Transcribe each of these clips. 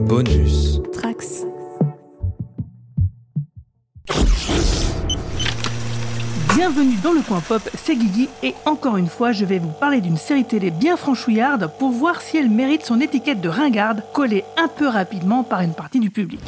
Bonus. Trax. Bienvenue dans le coin pop, c'est Guigui et encore une fois je vais vous parler d'une série télé bien franchouillarde pour voir si elle mérite son étiquette de ringarde collée un peu rapidement par une partie du public.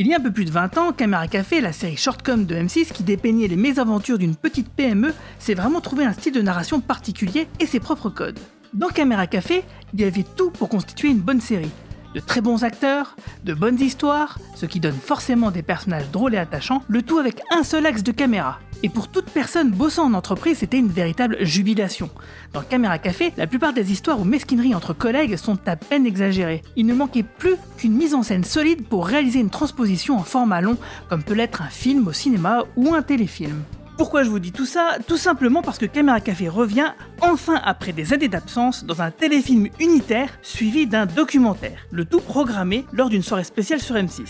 Il y a un peu plus de 20 ans, Caméra Café, la série Shortcom de M6 qui dépeignait les mésaventures d'une petite PME, s'est vraiment trouvé un style de narration particulier et ses propres codes. Dans Caméra Café, il y avait tout pour constituer une bonne série, de très bons acteurs, de bonnes histoires, ce qui donne forcément des personnages drôles et attachants, le tout avec un seul axe de caméra. Et pour toute personne bossant en entreprise, c'était une véritable jubilation. Dans Caméra Café, la plupart des histoires ou mesquineries entre collègues sont à peine exagérées. Il ne manquait plus qu'une mise en scène solide pour réaliser une transposition en format long, comme peut l'être un film au cinéma ou un téléfilm. Pourquoi je vous dis tout ça Tout simplement parce que Caméra Café revient enfin après des années d'absence dans un téléfilm unitaire suivi d'un documentaire, le tout programmé lors d'une soirée spéciale sur M6.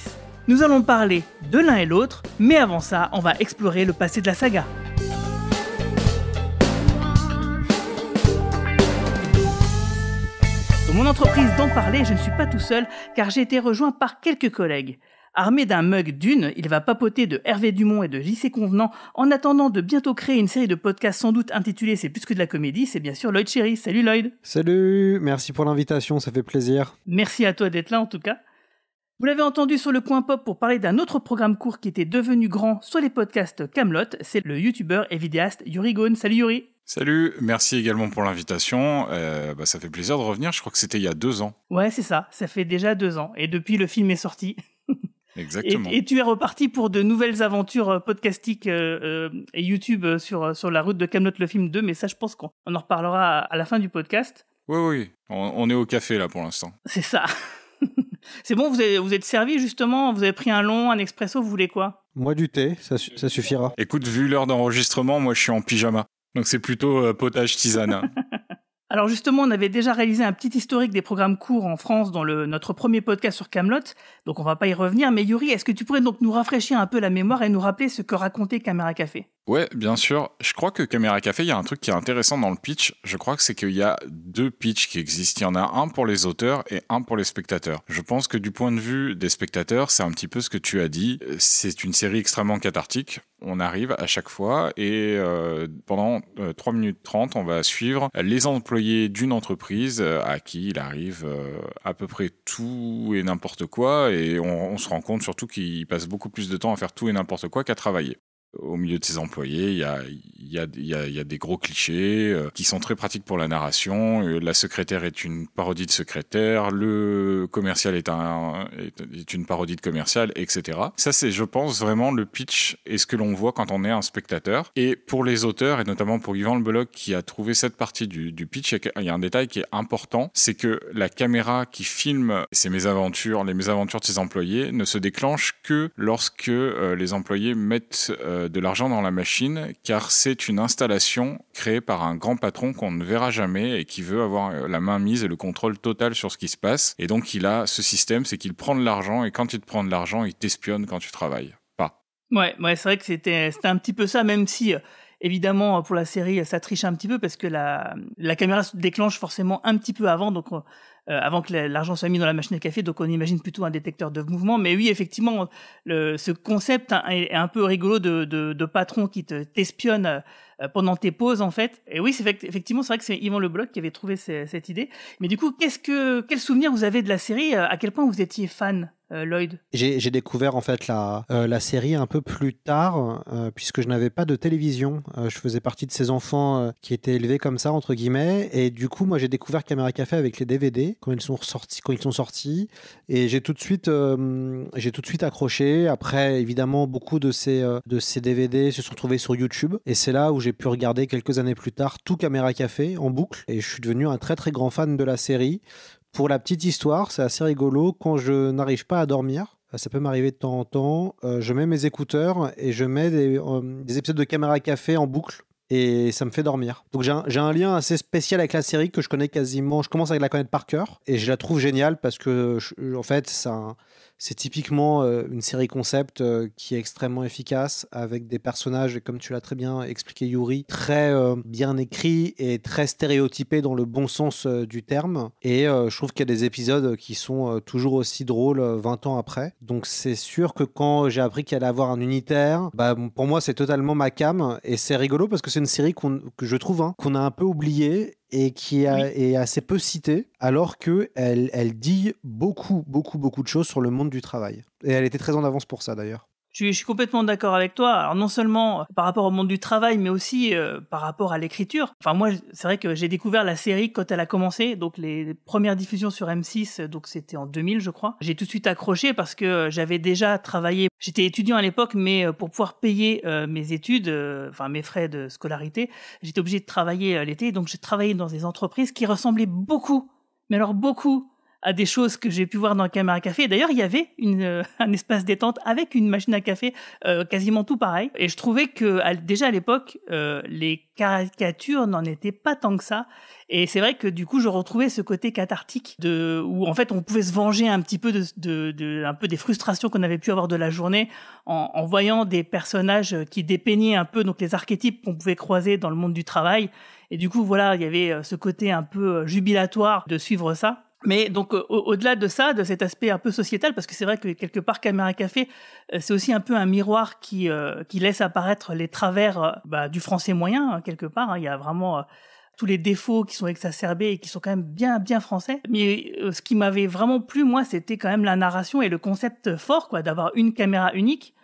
Nous allons parler de l'un et l'autre, mais avant ça, on va explorer le passé de la saga. Dans mon entreprise d'en parler, je ne suis pas tout seul car j'ai été rejoint par quelques collègues. Armé d'un mug d'une, il va papoter de Hervé Dumont et de JC Convenant en attendant de bientôt créer une série de podcasts sans doute intitulée C'est plus que de la comédie, c'est bien sûr Lloyd Cherry. Salut Lloyd Salut Merci pour l'invitation, ça fait plaisir. Merci à toi d'être là en tout cas. Vous l'avez entendu sur le coin pop pour parler d'un autre programme court qui était devenu grand sur les podcasts Camelot, c'est le youtubeur et vidéaste Yuri Gaune. Salut Yuri Salut, merci également pour l'invitation. Euh, bah, ça fait plaisir de revenir, je crois que c'était il y a deux ans. Ouais, c'est ça, ça fait déjà deux ans. Et depuis, le film est sorti. Exactement. Et, tu es reparti pour de nouvelles aventures euh, podcastiques euh, euh, et YouTube sur, sur la route de Camelot le film 2, mais ça, je pense qu'on en reparlera à, la fin du podcast. Oui, oui, on, est au café là pour l'instant. C'est ça. C'est bon, vous, vous êtes servi justement, vous avez pris un long, un expresso, vous voulez quoi Moi du thé, ça, suffira. Écoute, vu l'heure d'enregistrement, moi je suis en pyjama. Donc c'est plutôt potage tisane. Hein. Alors justement, on avait déjà réalisé un petit historique des programmes courts en France dans le, notre premier podcast sur Camelot, donc on ne va pas y revenir. Mais Yuri, est-ce que tu pourrais donc nous rafraîchir un peu la mémoire et nous rappeler ce que racontait Caméra Café Ouais, bien sûr. Je crois que Caméra Café, il y a un truc qui est intéressant dans le pitch. Je crois que c'est qu'il y a deux pitchs qui existent. Il y en a un pour les auteurs et un pour les spectateurs. Je pense que du point de vue des spectateurs, c'est un petit peu ce que tu as dit. C'est une série extrêmement cathartique. On arrive à chaque fois et euh, pendant 3 euh, minutes 30, on va suivre les employés d'une entreprise euh, à qui il arrive à peu près tout et n'importe quoi et on, on se rend compte surtout qu'ils passent beaucoup plus de temps à faire tout et n'importe quoi qu'à travailler au milieu de ses employés. Il y a, il y a, y, a, y a, des gros clichés euh, qui sont très pratiques pour la narration. Euh, la secrétaire est une parodie de secrétaire, le commercial est, un, est, une parodie de commercial, etc. Ça, c'est, je pense, vraiment le pitch et ce que l'on voit quand on est un spectateur. Et pour les auteurs, et notamment pour Yvan Le qui a trouvé cette partie du, du pitch, il y a un détail qui est important, c'est que la caméra qui filme ces mésaventures, les mésaventures de ses employés, ne se déclenche que lorsque euh, les employés mettent de l'argent dans la machine, car c'est c'est une installation créée par un grand patron qu'on ne verra jamais et qui veut avoir euh, la main mise et le contrôle total sur ce qui se passe. Et donc il a ce système, c'est qu'il prend de l'argent et quand il te prend de l'argent, il t'espionne quand tu travailles. Pas. Ouais, ouais c'est vrai que c'était un petit peu ça, même si... Euh, évidemment, euh, pour la série, ça triche un petit peu parce que la, la caméra se déclenche forcément un petit peu avant, donc euh, avant que l'argent soit mis dans la machine à café, donc on imagine plutôt un détecteur de mouvement. Mais oui, effectivement, ce concept est un peu rigolo de, de, patron qui te t'espionne euh, pendant tes pauses en fait. Et oui, c'est effectivement c'est vrai que c'est Yvan Lebloc qui avait trouvé cette idée. Mais du coup, qu'est-ce que quel souvenir vous avez de la série À quel point vous étiez fan euh, Lloyd J'ai découvert en fait la, euh, la, série un peu plus tard, euh, puisque je n'avais pas de télévision. je faisais partie de ces enfants qui étaient élevés comme ça, entre guillemets. Et du coup, moi, j'ai découvert Caméra Café avec les DVD quand ils sont sortis. Quand ils sont sortis et j'ai tout, de suite, j'ai tout de suite accroché. Après, évidemment, beaucoup de ces, de ces DVD se sont trouvés sur YouTube. Et c'est là où j'ai pu regarder quelques années plus tard tout Caméra Café en boucle. Et je suis devenu un très très grand fan de la série. Pour la petite histoire, c'est assez rigolo. Quand je n'arrive pas à dormir, euh, ça peut m'arriver de temps en temps, euh, je mets mes écouteurs et je mets euh, des, épisodes de Caméra Café en boucle et ça me fait dormir. Donc j'ai un, lien assez spécial avec la série que je connais quasiment, je commence à la connaître par cœur et je la trouve géniale parce que en fait c'est un, c'est typiquement euh, une série concept euh, qui est extrêmement efficace avec des personnages, comme tu l'as très bien expliqué Yuri, très euh, bien écrits et très stéréotypés dans le bon sens du terme. Et je trouve qu'il y a des épisodes qui sont toujours aussi drôles 20 ans après. Donc c'est sûr que quand j'ai appris qu'il allait avoir un unitaire, bah, pour moi c'est totalement ma cam et c'est rigolo parce que c'est une série que je trouve hein, qu'on a un peu oubliée et qui est assez peu citée, alors qu'elle dit beaucoup, beaucoup, beaucoup de choses sur le monde du travail. Et elle était très en avance pour ça d'ailleurs. Je suis complètement d'accord avec toi. Alors non seulement euh, par rapport au monde du travail, mais aussi euh, par rapport à l'écriture. Enfin moi, c'est vrai que j'ai découvert la série quand elle a commencé, donc les premières diffusions sur M6, euh, donc c'était en 2000 je crois. J'ai tout de suite accroché parce que j'avais déjà travaillé. J'étais étudiant à l'époque, mais pour pouvoir payer mes études, enfin mes frais de scolarité, j'étais obligé de travailler l'été. Donc j'ai travaillé dans des entreprises qui ressemblaient beaucoup, mais alors beaucoup à des choses que j'ai pu voir dans Caméra Café. D'ailleurs, il y avait euh, un espace détente avec une machine à café, euh, quasiment tout pareil. Et je trouvais que déjà à l'époque, euh, les caricatures n'en étaient pas tant que ça. Et c'est vrai que du coup, je retrouvais ce côté cathartique de où en fait on pouvait se venger un petit peu de, un peu des frustrations qu'on avait pu avoir de la journée en, en voyant des personnages qui dépeignaient un peu donc les archétypes qu'on pouvait croiser dans le monde du travail. Et du coup, voilà, il y avait ce côté un peu jubilatoire de suivre ça. Mais donc au-delà de ça, de cet aspect un peu sociétal, parce que c'est vrai que quelque part Caméra Café, euh, c'est aussi un peu un miroir qui euh, qui laisse apparaître les travers euh, bah, du français moyen hein, quelque part. Hein. il y a vraiment tous les défauts qui sont exacerbés et qui sont quand même bien bien français. Mais ce qui m'avait vraiment plu moi, c'était quand même la narration et le concept fort quoi, d'avoir une caméra unique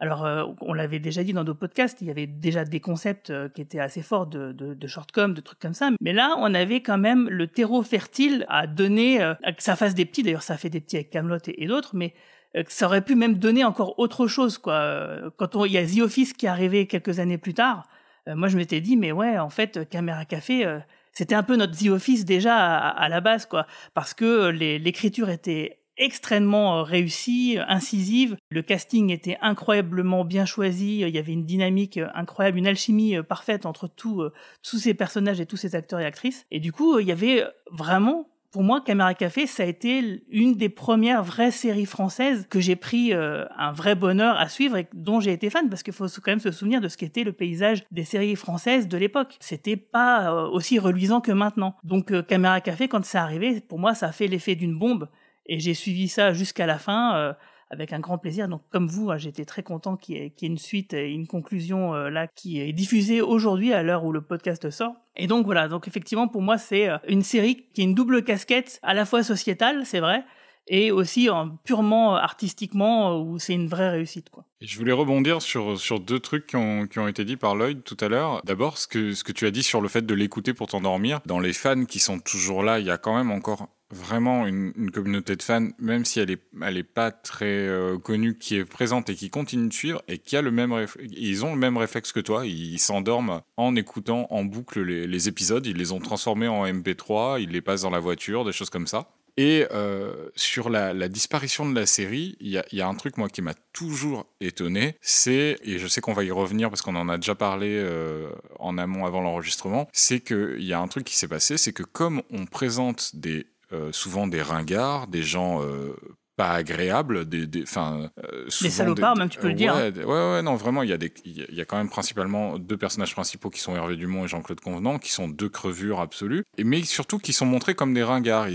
alors, euh, on l'avait déjà dit dans nos podcasts, il y avait déjà des concepts euh, qui étaient assez forts de, de, de shortcom, de trucs comme ça. Mais là, on avait quand même le terreau fertile à donner, euh, que ça fasse des petits. D'ailleurs, ça fait des petits avec Camelot et, d'autres, mais euh, ça aurait pu même donner encore autre chose, quoi. Quand il y a The Office qui est arrivé quelques années plus tard, moi, je m'étais dit, mais ouais, en fait, Caméra Café, c'était un peu notre The Office déjà à, la base, quoi. Parce que l'écriture était extrêmement euh, réussie, incisive. Le casting était incroyablement bien choisi. Il y avait une dynamique euh, incroyable, une alchimie euh, parfaite entre tous ces personnages et tous ces acteurs et actrices. Et du coup, il y avait vraiment pour moi, Caméra Café, ça a été une des premières vraies séries françaises que j'ai pris un vrai bonheur à suivre et dont j'ai été fan parce qu'il faut quand même se souvenir de ce qu'était le paysage des séries françaises de l'époque. C'était pas aussi reluisant que maintenant. Donc Caméra Café, quand ça arrivé, pour moi, ça a fait l'effet d'une bombe. Et j'ai suivi ça jusqu'à la fin euh, avec un grand plaisir. Donc, comme vous, hein, j'étais très content qu'il y, ait une suite et une conclusion euh, là qui est diffusée aujourd'hui à l'heure où le podcast sort. Et donc voilà. Donc effectivement, pour moi, c'est euh, une série qui est une double casquette, à la fois sociétale, c'est vrai, et aussi en purement artistiquement où c'est une vraie réussite quoi. Je voulais rebondir sur, sur deux trucs qui ont, qui ont été dits par Lloyd tout à l'heure. D'abord, ce que, ce que tu as dit sur le fait de l'écouter pour t'endormir. Dans les fans qui sont toujours là, il y a quand même encore vraiment une, communauté de fans, même si elle n'est elle est pas très euh, connue, qui est présente et qui continue de suivre et qui a le même ils ont le même réflexe que toi, ils s'endorment en écoutant en boucle les, épisodes, ils les ont transformés en MP3, ils les passent dans la voiture, des choses comme ça. Et euh, sur la, disparition de la série, il y, a un truc moi qui m'a toujours étonné, c'est et je sais qu'on va y revenir parce qu'on en a déjà parlé euh, en amont avant l'enregistrement, c'est qu'il y a un truc qui s'est passé, c'est que comme on présente des euh, souvent des ringards, des gens euh, pas agréables, des, euh, salopards, même tu peux le dire. Ouais, ouais, non, vraiment, il y, a des, il y a quand même principalement deux personnages principaux qui sont Hervé Dumont et Jean-Claude Convenant, qui sont deux crevures absolues, mais surtout qui sont montrés comme des ringards.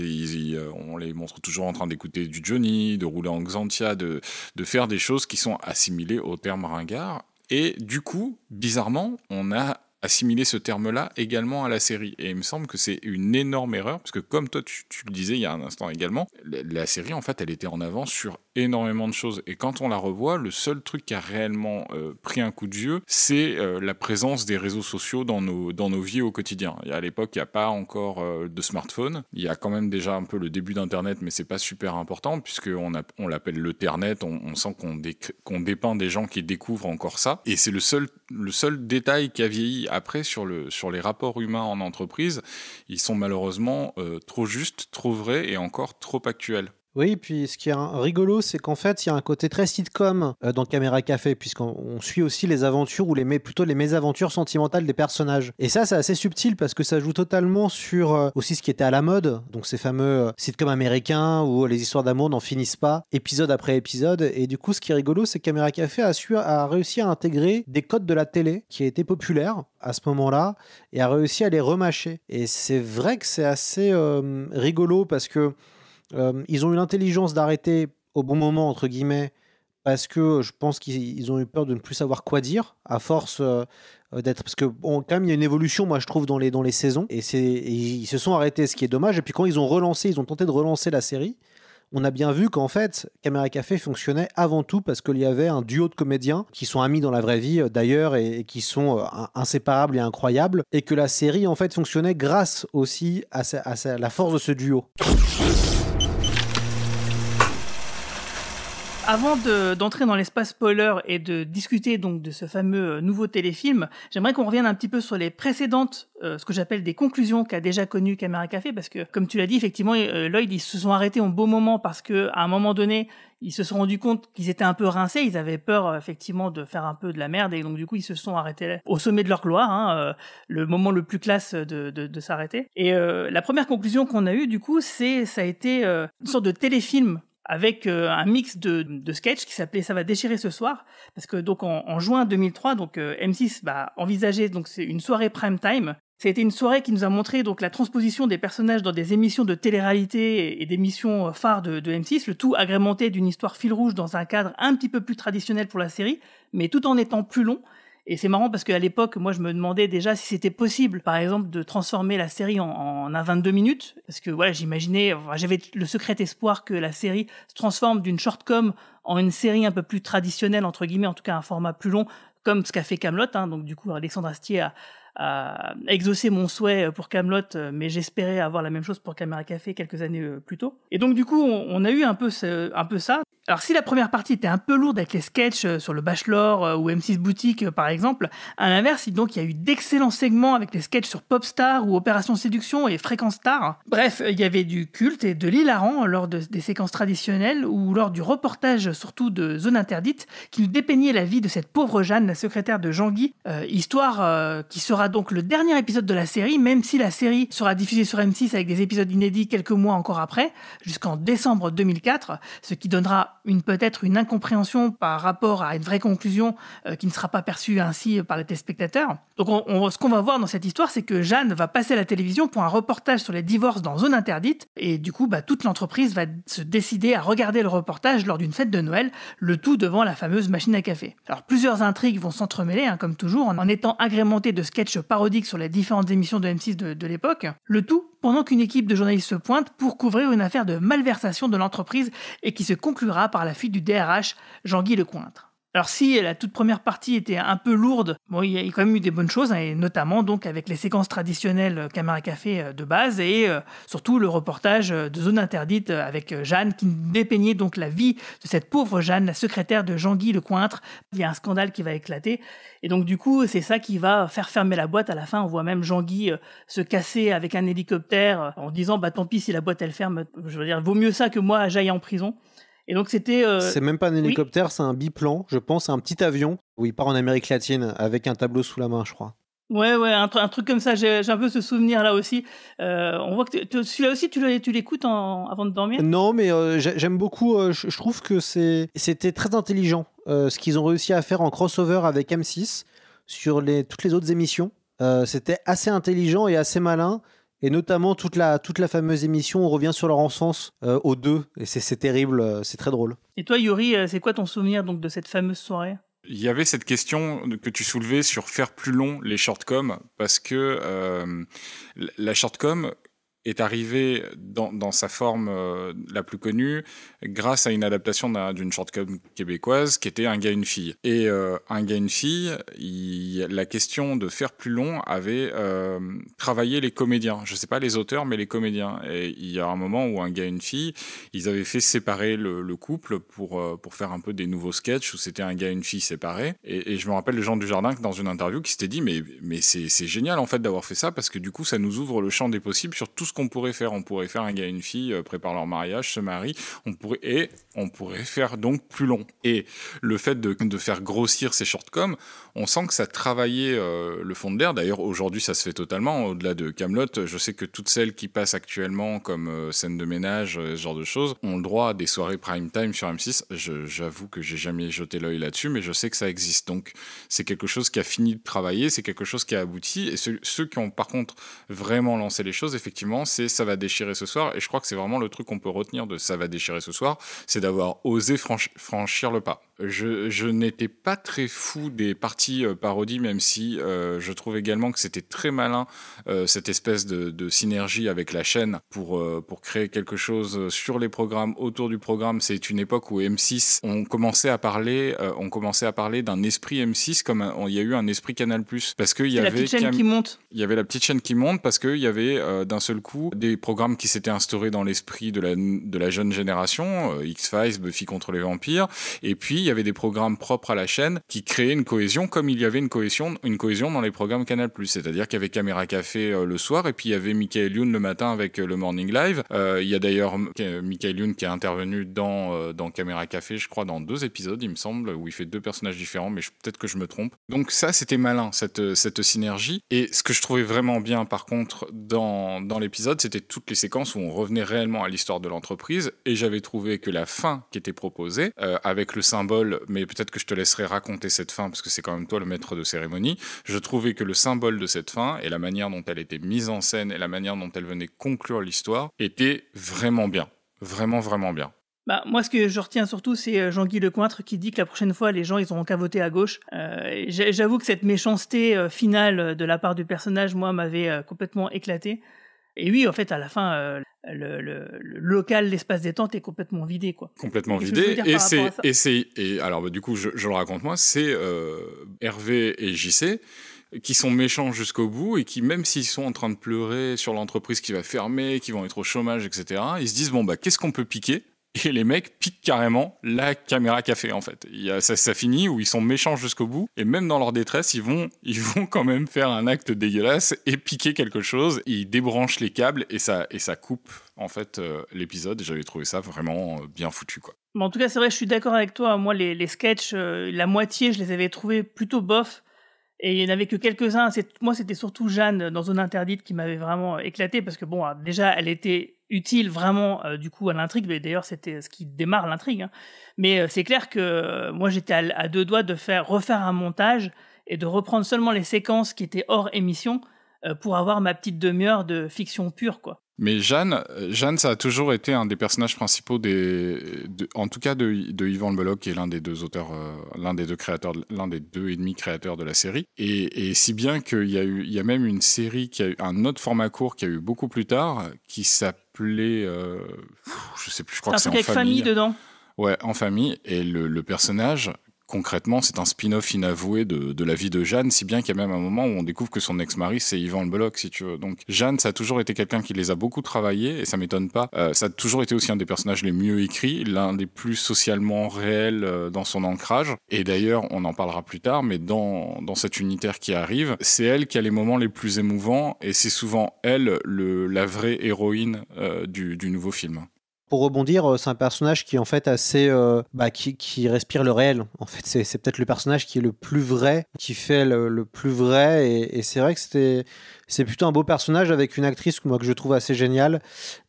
on les montre toujours en train d'écouter du Johnny, de rouler en Xantia, de, de faire des choses qui sont assimilées au terme ringard. Et du coup, bizarrement, on a assimiler ce terme-là également à la série. Et il me semble que c'est une énorme erreur, parce que comme toi tu, le disais il y a un instant également, la, la série en fait elle était en avance sur énormément de choses. Et quand on la revoit, le seul truc qui a réellement euh, pris un coup de vieux, c'est euh, la présence des réseaux sociaux dans nos, dans nos vies au quotidien. à l'époque, il n'y a pas encore euh, de smartphone. Il y a quand même déjà un peu le début d'Internet, mais ce n'est pas super important, puisqu'on on l'appelle le Ternet, on, sent qu'on, dépeint des gens qui découvrent encore ça. Et c'est le seul, le seul détail qui a vieilli après sur, le, sur les rapports humains en entreprise. Ils sont malheureusement trop justes, trop vrais et encore trop actuels. Oui, puis ce qui est rigolo, c'est qu'en fait, il y a un côté très sitcom euh, dans Caméra Café, puisqu'on suit aussi les aventures ou les plutôt les mésaventures sentimentales des personnages. Et ça, c'est assez subtil parce que ça joue totalement sur euh, aussi ce qui était à la mode, donc ces fameux euh, sitcoms américains où les histoires d'amour n'en finissent pas, épisode après épisode. Et du coup, ce qui est rigolo, c'est que Caméra Café a, réussi à intégrer des codes de la télé qui étaient populaires à ce moment-là et a réussi à les remâcher. Et c'est vrai que c'est assez rigolo parce que euh, ils ont eu l'intelligence d'arrêter au bon moment, entre guillemets, parce que je pense qu'ils ont eu peur de ne plus savoir quoi dire, à force euh, euh, d'être. Parce que, quand même, il y a une évolution, moi, je trouve, dans les, dans les saisons. Et, ils se sont arrêtés, ce qui est dommage. Et puis, quand ils ont relancé, ils ont tenté de relancer la série, on a bien vu qu'en fait, Caméra Café fonctionnait avant tout parce qu'il y avait un duo de comédiens qui sont amis dans la vraie vie d'ailleurs et, qui sont inséparables et incroyables, et que la série en fait fonctionnait grâce aussi à, la force de ce duo. avant d'entrer dans l'espace spoiler et de discuter donc de ce fameux euh, nouveau téléfilm, j'aimerais qu'on revienne un petit peu sur les précédentes, euh, ce que j'appelle des conclusions qu'a déjà connues Caméra Café, parce que comme tu l'as dit, effectivement, euh, Lloyd, ils se sont arrêtés au beau moment parce que à un moment donné, ils se sont rendus compte qu'ils étaient un peu rincés, ils avaient peur effectivement de faire un peu de la merde et donc du coup ils se sont arrêtés au sommet de leur gloire, hein, le moment le plus classe de, de, de s'arrêter. Et la première conclusion qu'on a eue du coup, c'est ça a été une sorte de téléfilm avec euh, un mix de, de sketchs qui s'appelait Ça va déchirer ce soir, parce que donc en, juin 2003, donc euh, M6 va bah, envisager donc une soirée prime time. C'était une soirée qui nous a montré donc la transposition des personnages dans des émissions de télé-réalité et d'émissions euh, phares de, de M6, le tout agrémenté d'une histoire fil rouge dans un cadre un petit peu plus traditionnel pour la série, mais tout en étant plus long et c'est marrant parce qu'à l'époque, moi, je me demandais déjà si c'était possible, par exemple, de transformer la série en, un 22 minutes. Parce que voilà, j'imaginais, j'avais le secret espoir que la série se transforme d'une shortcom en une série un peu plus traditionnelle, entre guillemets, en tout cas un format plus long, comme ce qu'a fait Camelot. Hein. Donc du coup, Alexandre Astier a, à exaucer mon souhait pour Camelot, euh, mais j'espérais avoir la même chose pour Caméra Café quelques années euh, plus tôt. Et donc du coup, on, a eu un peu, un peu ça. Alors si la première partie était un peu lourde avec les sketchs euh, sur le Bachelor ou M6 Boutique par exemple, à l'inverse, il y a eu d'excellents segments avec les sketchs sur Popstar ou Opération Séduction et Fréquence Star. Bref, il y avait du culte et de l'hilarant lors des séquences traditionnelles ou lors du reportage surtout de Zone Interdite qui nous dépeignait la vie de cette pauvre Jeanne, la secrétaire de Jean-Guy, histoire qui sera donc le dernier épisode de la série, même si la série sera diffusée sur M6 avec des épisodes inédits quelques mois encore après, jusqu'en décembre 2004, ce qui donnera une peut-être une incompréhension par rapport à une vraie conclusion euh, qui ne sera pas perçue ainsi par les téléspectateurs. Donc ce qu'on va voir dans cette histoire, c'est que Jeanne va passer à la télévision pour un reportage sur les divorces dans zone interdite, et du coup bah, toute l'entreprise va se décider à regarder le reportage lors d'une fête de Noël, le tout devant la fameuse machine à café. Alors plusieurs intrigues vont s'entremêler, hein, comme toujours, en étant agrémentées de sketchs parodique sur les différentes émissions de M6 de, de l'époque, le tout pendant qu'une équipe de journalistes se pointe pour couvrir une affaire de malversation de l'entreprise et qui se conclura par la fuite du DRH Jean-Guy Lecointre. Alors si la toute première partie était un peu lourde, bon, il y a quand même eu des bonnes choses, hein, et notamment donc avec les séquences traditionnelles euh, caméra café euh, de base et euh, surtout le reportage de Zone interdite avec Jeanne qui dépeignait donc la vie de cette pauvre Jeanne, la secrétaire de Jean-Guy Lecointre. Il y a un scandale qui va éclater et donc du coup c'est ça qui va faire fermer la boîte. À la fin on voit même Jean-Guy se casser avec un hélicoptère en disant bah tant pis si la boîte elle ferme, je veux dire vaut mieux ça que moi j'aille en prison c'était. Euh, c'est même pas un hélicoptère, c'est un biplan, je pense, un petit avion où il part en Amérique latine avec un tableau sous la main, je crois. Ouais, ouais, un, truc comme ça. J'ai un peu ce souvenir là aussi. Euh, on voit que celui-là aussi, tu l'écoutes avant de dormir. Non, mais euh, j'aime beaucoup. je trouve que c'était très intelligent ce qu'ils ont réussi à faire en crossover avec M6 sur les, toutes les autres émissions. c'était assez intelligent et assez malin et notamment toute la, toute la fameuse émission, on revient sur leur enfance euh, aux deux, et c'est terrible, euh, c'est très drôle. Et toi Yuri, euh, c'est quoi ton souvenir donc de cette fameuse soirée il y avait cette question que tu soulevais sur faire plus long les shortcoms, parce que la shortcom, est arrivé dans, dans sa forme euh, la plus connue grâce à une adaptation d'une shortcom québécoise qui était Un gars, une fille. Et euh, Un gars, une fille, il, la question de faire plus long avait euh, travaillé les comédiens. Je sais pas les auteurs, mais les comédiens. Et il y a un moment où Un gars, une fille, ils avaient fait séparer le, couple pour, pour faire un peu des nouveaux sketchs où c'était un gars, une fille séparés. Et, je me rappelle le Jean Dujardin dans une interview qui s'était dit mais, mais c'est génial en fait d'avoir fait ça parce que du coup ça nous ouvre le champ des possibles sur tout qu'on pourrait faire. On pourrait faire un gars et une fille euh, préparent leur mariage, se marient, on pourrait, et on pourrait faire donc plus long. Et le fait de, faire grossir ces shortcoms, on sent que ça travaillait euh, le fond de l'air. D'ailleurs, aujourd'hui, ça se fait totalement. Au-delà de Camelot, je sais que toutes celles qui passent actuellement comme euh, scène de ménage, ce genre de choses, ont le droit à des soirées prime time sur M6. J'avoue que j'ai jamais jeté l'œil là-dessus, mais je sais que ça existe. Donc, c'est quelque chose qui a fini de travailler, c'est quelque chose qui a abouti. Et ceux qui ont par contre vraiment lancé les choses, effectivement, c'est ça va déchirer ce soir. Et je crois que c'est vraiment le truc qu'on peut retenir de ça va déchirer ce soir, c'est d'avoir osé franchir le pas. Je, je n'étais pas très fou des parties euh, parodies, même si euh, je trouve également que c'était très malin euh, cette espèce de, de, synergie avec la chaîne pour, pour créer quelque chose sur les programmes, autour du programme. C'est une époque où M6, on commençait à parler, on commençait à parler d'un esprit M6 comme il y a eu un esprit Canal+. Parce qu'il y avait la petite chaîne qui monte. Il y avait la petite chaîne qui monte parce qu'il y avait d'un seul coup des programmes qui s'étaient instaurés dans l'esprit de la, de la jeune génération, X-Files, Buffy contre les vampires, et puis y avait des programmes propres à la chaîne qui créaient une cohésion, comme il y avait une cohésion, une cohésion dans les programmes Canal+. C'est-à-dire qu'il y avait Caméra Café euh, le soir et puis il y avait Michael Youn le matin avec euh, le Morning Live. Euh, il y a d'ailleurs Michael Youn qui est intervenu dans, dans Caméra Café, je crois, dans deux épisodes, il me semble, où il fait deux personnages différents, mais peut-être que je me trompe. Donc ça, c'était malin, cette, cette synergie. Et ce que je trouvais vraiment bien, par contre, dans, dans l'épisode, c'était toutes les séquences où on revenait réellement à l'histoire de l'entreprise. Et j'avais trouvé que la fin qui était proposée, avec le symbole mais peut-être que je te laisserai raconter cette fin, parce que c'est quand même toi le maître de cérémonie, je trouvais que le symbole de cette fin et la manière dont elle était mise en scène et la manière dont elle venait conclure l'histoire était vraiment bien. Vraiment, vraiment bien. Bah, moi, ce que je retiens surtout, c'est euh, Jean-Guy Lecointre qui dit que la prochaine fois, les gens, ils auront qu'à voter à gauche. Euh, j'avoue que cette méchanceté euh, finale de la part du personnage, moi, m'avait complètement éclaté. Et oui, en fait, à la fin, euh, le, local, l'espace détente est complètement vidé, quoi. Complètement vidé. Et c'est, et c'est, et alors, bah, du coup, je, le raconte moi, c'est euh, Hervé et JC qui sont méchants jusqu'au bout et qui, même s'ils sont en train de pleurer sur l'entreprise qui va fermer, qui vont être au chômage, etc., ils se disent bon bah qu'est-ce qu'on peut piquer et les mecs piquent carrément la caméra café en fait. Il ça, finit où ils sont méchants jusqu'au bout et même dans leur détresse, ils vont, ils vont quand même faire un acte dégueulasse et piquer quelque chose. Ils débranchent les câbles et ça, et ça coupe en fait euh, l'épisode. J'avais trouvé ça vraiment euh, bien foutu quoi. en tout cas, c'est vrai, je suis d'accord avec toi. Moi, les, les sketchs, euh, la moitié, je les avais trouvés plutôt bof. Et il n'y en avait que quelques-uns. Moi, c'était surtout Jeanne euh, dans Zone Interdite qui m'avait vraiment éclaté parce que, bon, déjà, elle était utile vraiment euh, du coup à l'intrigue. Mais d'ailleurs, c'était euh, ce qui démarre l'intrigue. Hein. Mais c'est clair que moi, j'étais à, deux doigts de faire refaire un montage et de reprendre seulement les séquences qui étaient hors émission euh, pour avoir ma petite demi-heure de fiction pure, quoi. Mais Jeanne, euh, Jeanne, ça a toujours été un des personnages principaux des, en tout cas de, Yvan Le Belloc, qui est l'un des deux auteurs, euh, l'un des deux créateurs, l'un des deux et demi créateurs de la série. Et, si bien qu'il y a eu, il y a même une série qui a eu un autre format court qui a eu beaucoup plus tard, qui s'appelait, je sais plus, je crois que c'est en famille. famille dedans. Ouais, en famille. Et le, le personnage concrètement, c'est un spin-off inavoué de, la vie de Jeanne, si bien qu'il y a même un moment où on découvre que son ex-mari, c'est Yvan Le si tu veux. Donc, Jeanne, ça a toujours été quelqu'un qui les a beaucoup travaillés, et ça m'étonne pas. Euh, ça a toujours été aussi un des personnages les mieux écrits, l'un des plus socialement réels euh, dans son ancrage. Et d'ailleurs, on en parlera plus tard, mais dans, dans cet unitaire qui arrive, c'est elle qui a les moments les plus émouvants, et c'est souvent elle, la vraie héroïne euh, du, du nouveau film pour rebondir, euh, c'est un personnage qui en fait assez, euh, bah, qui, respire le réel. En fait, c'est peut-être le personnage qui est le plus vrai, qui fait le, plus vrai. Et, et c'est vrai que c'était c'est plutôt un beau personnage avec une actrice que moi que je trouve assez géniale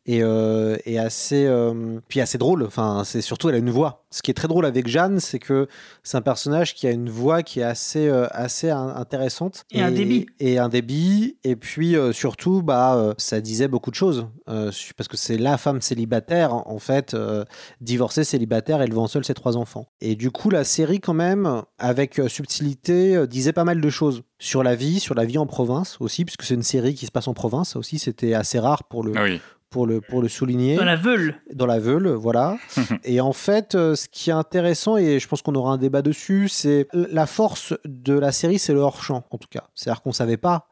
et, euh, assez euh, puis assez drôle. Enfin, c'est surtout elle a une voix. Ce qui est très drôle avec Jeanne, c'est que c'est un personnage qui a une voix qui est assez euh, assez intéressante et, un débit et un débit et puis surtout bah ça disait beaucoup de choses parce que c'est la femme célibataire en fait divorcée célibataire elle élevant seule ses trois enfants. Et du coup la série quand même avec subtilité disait pas mal de choses sur la vie, sur la vie en province aussi, puisque c'est une série qui se passe en province. aussi, c'était assez rare pour le, ah pour le, pour le souligner. Dans la Veule. Dans la Veule, voilà. et en fait, euh, ce qui est intéressant, et je pense qu'on aura un débat dessus, c'est la force de la série, c'est le hors-champ, en tout cas. C'est-à-dire qu'on ne savait pas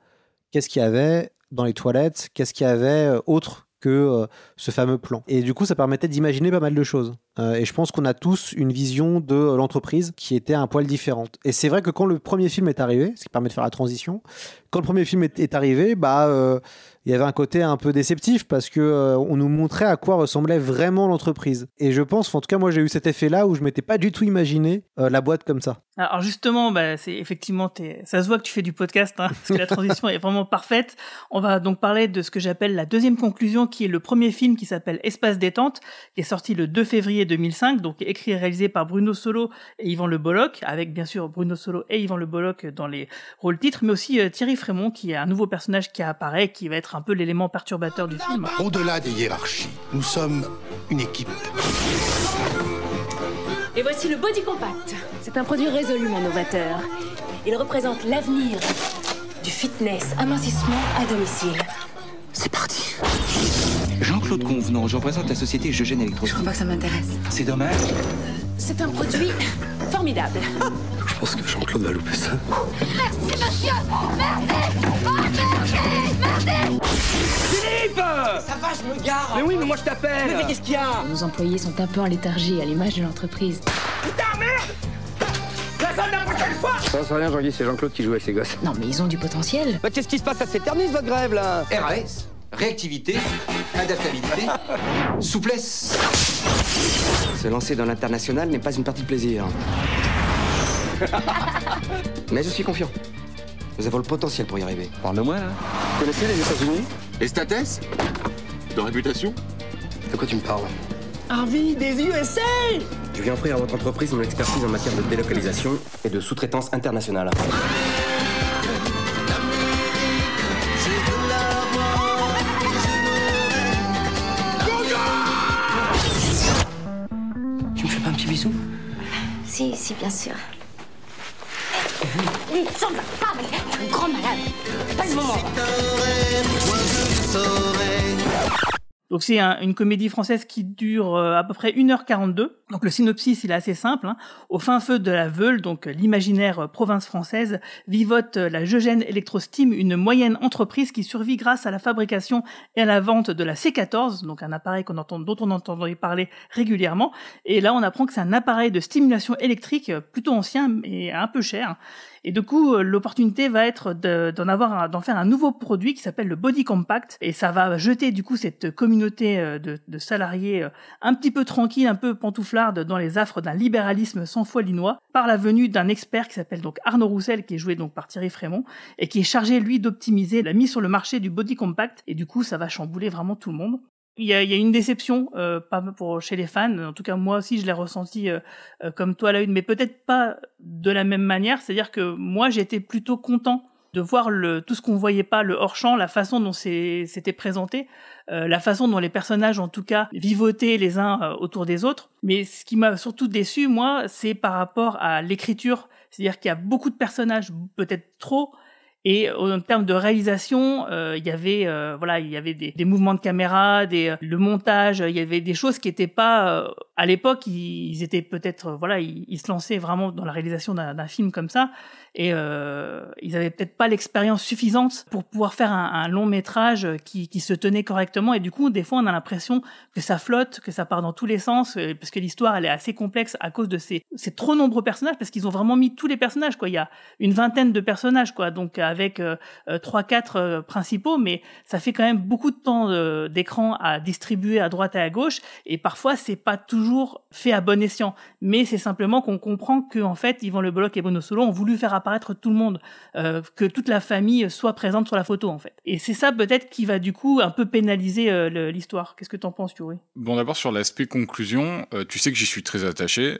qu'est-ce qu'il y avait dans les toilettes, qu'est-ce qu'il y avait euh, autre que euh, ce fameux plan. Et du coup, ça permettait d'imaginer pas mal de choses. Euh, et je pense qu'on a tous une vision de euh, l'entreprise qui était un poil différente. Et c'est vrai que quand le premier film est arrivé, ce qui permet de faire la transition, quand le premier film est, arrivé, bah il y avait un côté un peu déceptif parce que euh, on nous montrait à quoi ressemblait vraiment l'entreprise. Et je pense, en tout cas moi j'ai eu cet effet-là où je m'étais pas du tout imaginé euh, la boîte comme ça. Alors justement, bah, c'est effectivement, ça se voit que tu fais du podcast, hein, parce que la transition est vraiment parfaite. On va donc parler de ce que j'appelle la deuxième conclusion, qui est le premier film qui s'appelle Espace détente, qui est sorti le 2 février 2005, donc écrit et réalisé par Bruno Solo et Yvan Le Bolloc, avec bien sûr Bruno Solo et Yvan Le Bolloc dans les rôles titres, mais aussi euh, Thierry Frémont, qui est un nouveau personnage qui apparaît, qui va être un peu l'élément perturbateur du film. Au-delà des hiérarchies, nous sommes une équipe. Et voici le Body Compact. C'est un produit résolument novateur. Il représente l'avenir du fitness amincissement à domicile. C'est parti. Jean-Claude Convenant, je représente la société Jeugène Electro. Je crois pas que ça m'intéresse. C'est dommage. Euh, c'est un produit formidable. Je pense que Jean-Claude va louper ça. Merci, monsieur Merci Ça va, je me gare Mais oui, mais moi je t'appelle Mais qu'est-ce qu'il y a Nos employés sont un peu en léthargie à l'image de l'entreprise. Putain, merde La salle d'un prochaine fois Ça sert rien, Jean-Guy, c'est Jean-Claude qui joue avec ses gosses. Non, mais ils ont du potentiel. Bah, qu'est-ce qui se passe Ça s'éternise, votre grève, là RAS, réactivité, adaptabilité, souplesse. Se lancer dans l'international n'est pas une partie de plaisir. mais je suis confiant. Nous avons le potentiel pour y arriver. Parle-moi, là. Vous connaissez les États-Unis Les States de réputation De quoi tu me parles Harvey, des USA Je viens offrir à votre entreprise mon expertise en matière de délocalisation et de sous-traitance internationale. Tu me fais pas un petit bisou Si, si, bien sûr. il eh, semble eh, pas, mais un grand malade. Pas le moment. Donc c'est une comédie française qui dure euh, à peu près 1h42. Donc le synopsis, il est assez simple. Hein. Au fin feu de la Veule, donc l'imaginaire euh, province française, vivote euh, la Jeugène ElectroSteam, une moyenne entreprise qui survit grâce à la fabrication et à la vente de la C14, donc un appareil entend, dont on entendait parler régulièrement. Et là, on apprend que c'est un appareil de stimulation électrique plutôt ancien et un peu cher, hein. Et du coup, euh, l'opportunité va être d'en avoir, d'en faire un nouveau produit qui s'appelle le Body Compact. Et ça va jeter du coup cette communauté euh, de, salariés euh, un petit peu tranquille, un peu pantouflarde dans les affres d'un libéralisme sans foi linois par la venue d'un expert qui s'appelle donc Arnaud Roussel, qui est joué donc par Thierry Frémont et qui est chargé lui d'optimiser la mise sur le marché du Body Compact. Et du coup, ça va chambouler vraiment tout le monde il y a, y une déception, euh, pas pour chez les fans. En tout cas, moi aussi, je l'ai ressenti euh, euh, comme toi la une, mais peut-être pas de la même manière. C'est-à-dire que moi, j'étais plutôt content de voir le, tout ce qu'on voyait pas, le hors-champ, la façon dont c'était présenté, la façon dont les personnages, en tout cas, vivotaient les uns autour des autres. Mais ce qui m'a surtout déçu, moi, c'est par rapport à l'écriture. C'est-à-dire qu'il y a beaucoup de personnages, peut-être trop, et en termes de réalisation, euh, il y avait euh, voilà, il y avait des, mouvements de caméra, des, euh, le montage, il y avait des choses qui n'étaient pas à l'époque. Ils, étaient peut-être voilà, ils, se lançaient vraiment dans la réalisation d'un film comme ça et euh, ils avaient peut-être pas l'expérience suffisante pour pouvoir faire un, un long métrage euh, qui, qui, se tenait correctement et du coup des fois on a l'impression que ça flotte que ça part dans tous les sens euh, parce que l'histoire elle est assez complexe à cause de ces, ces trop nombreux personnages parce qu'ils ont vraiment mis tous les personnages quoi il y a une vingtaine de personnages quoi donc avec euh, trois quatre principaux mais ça fait quand même beaucoup de temps d'écran à distribuer à droite et à gauche et parfois c'est pas toujours fait à bon escient mais c'est simplement qu'on comprend que en fait Yvan Le Bloc et Bono Solo ont voulu faire apparaître tout le monde, euh, que toute la famille soit présente sur la photo en fait. Et c'est ça peut-être qui va du coup un peu pénaliser euh, l'histoire. Qu'est-ce que t'en penses, Thierry Bon, d'abord sur l'aspect conclusion, euh, tu sais que j'y suis très attaché.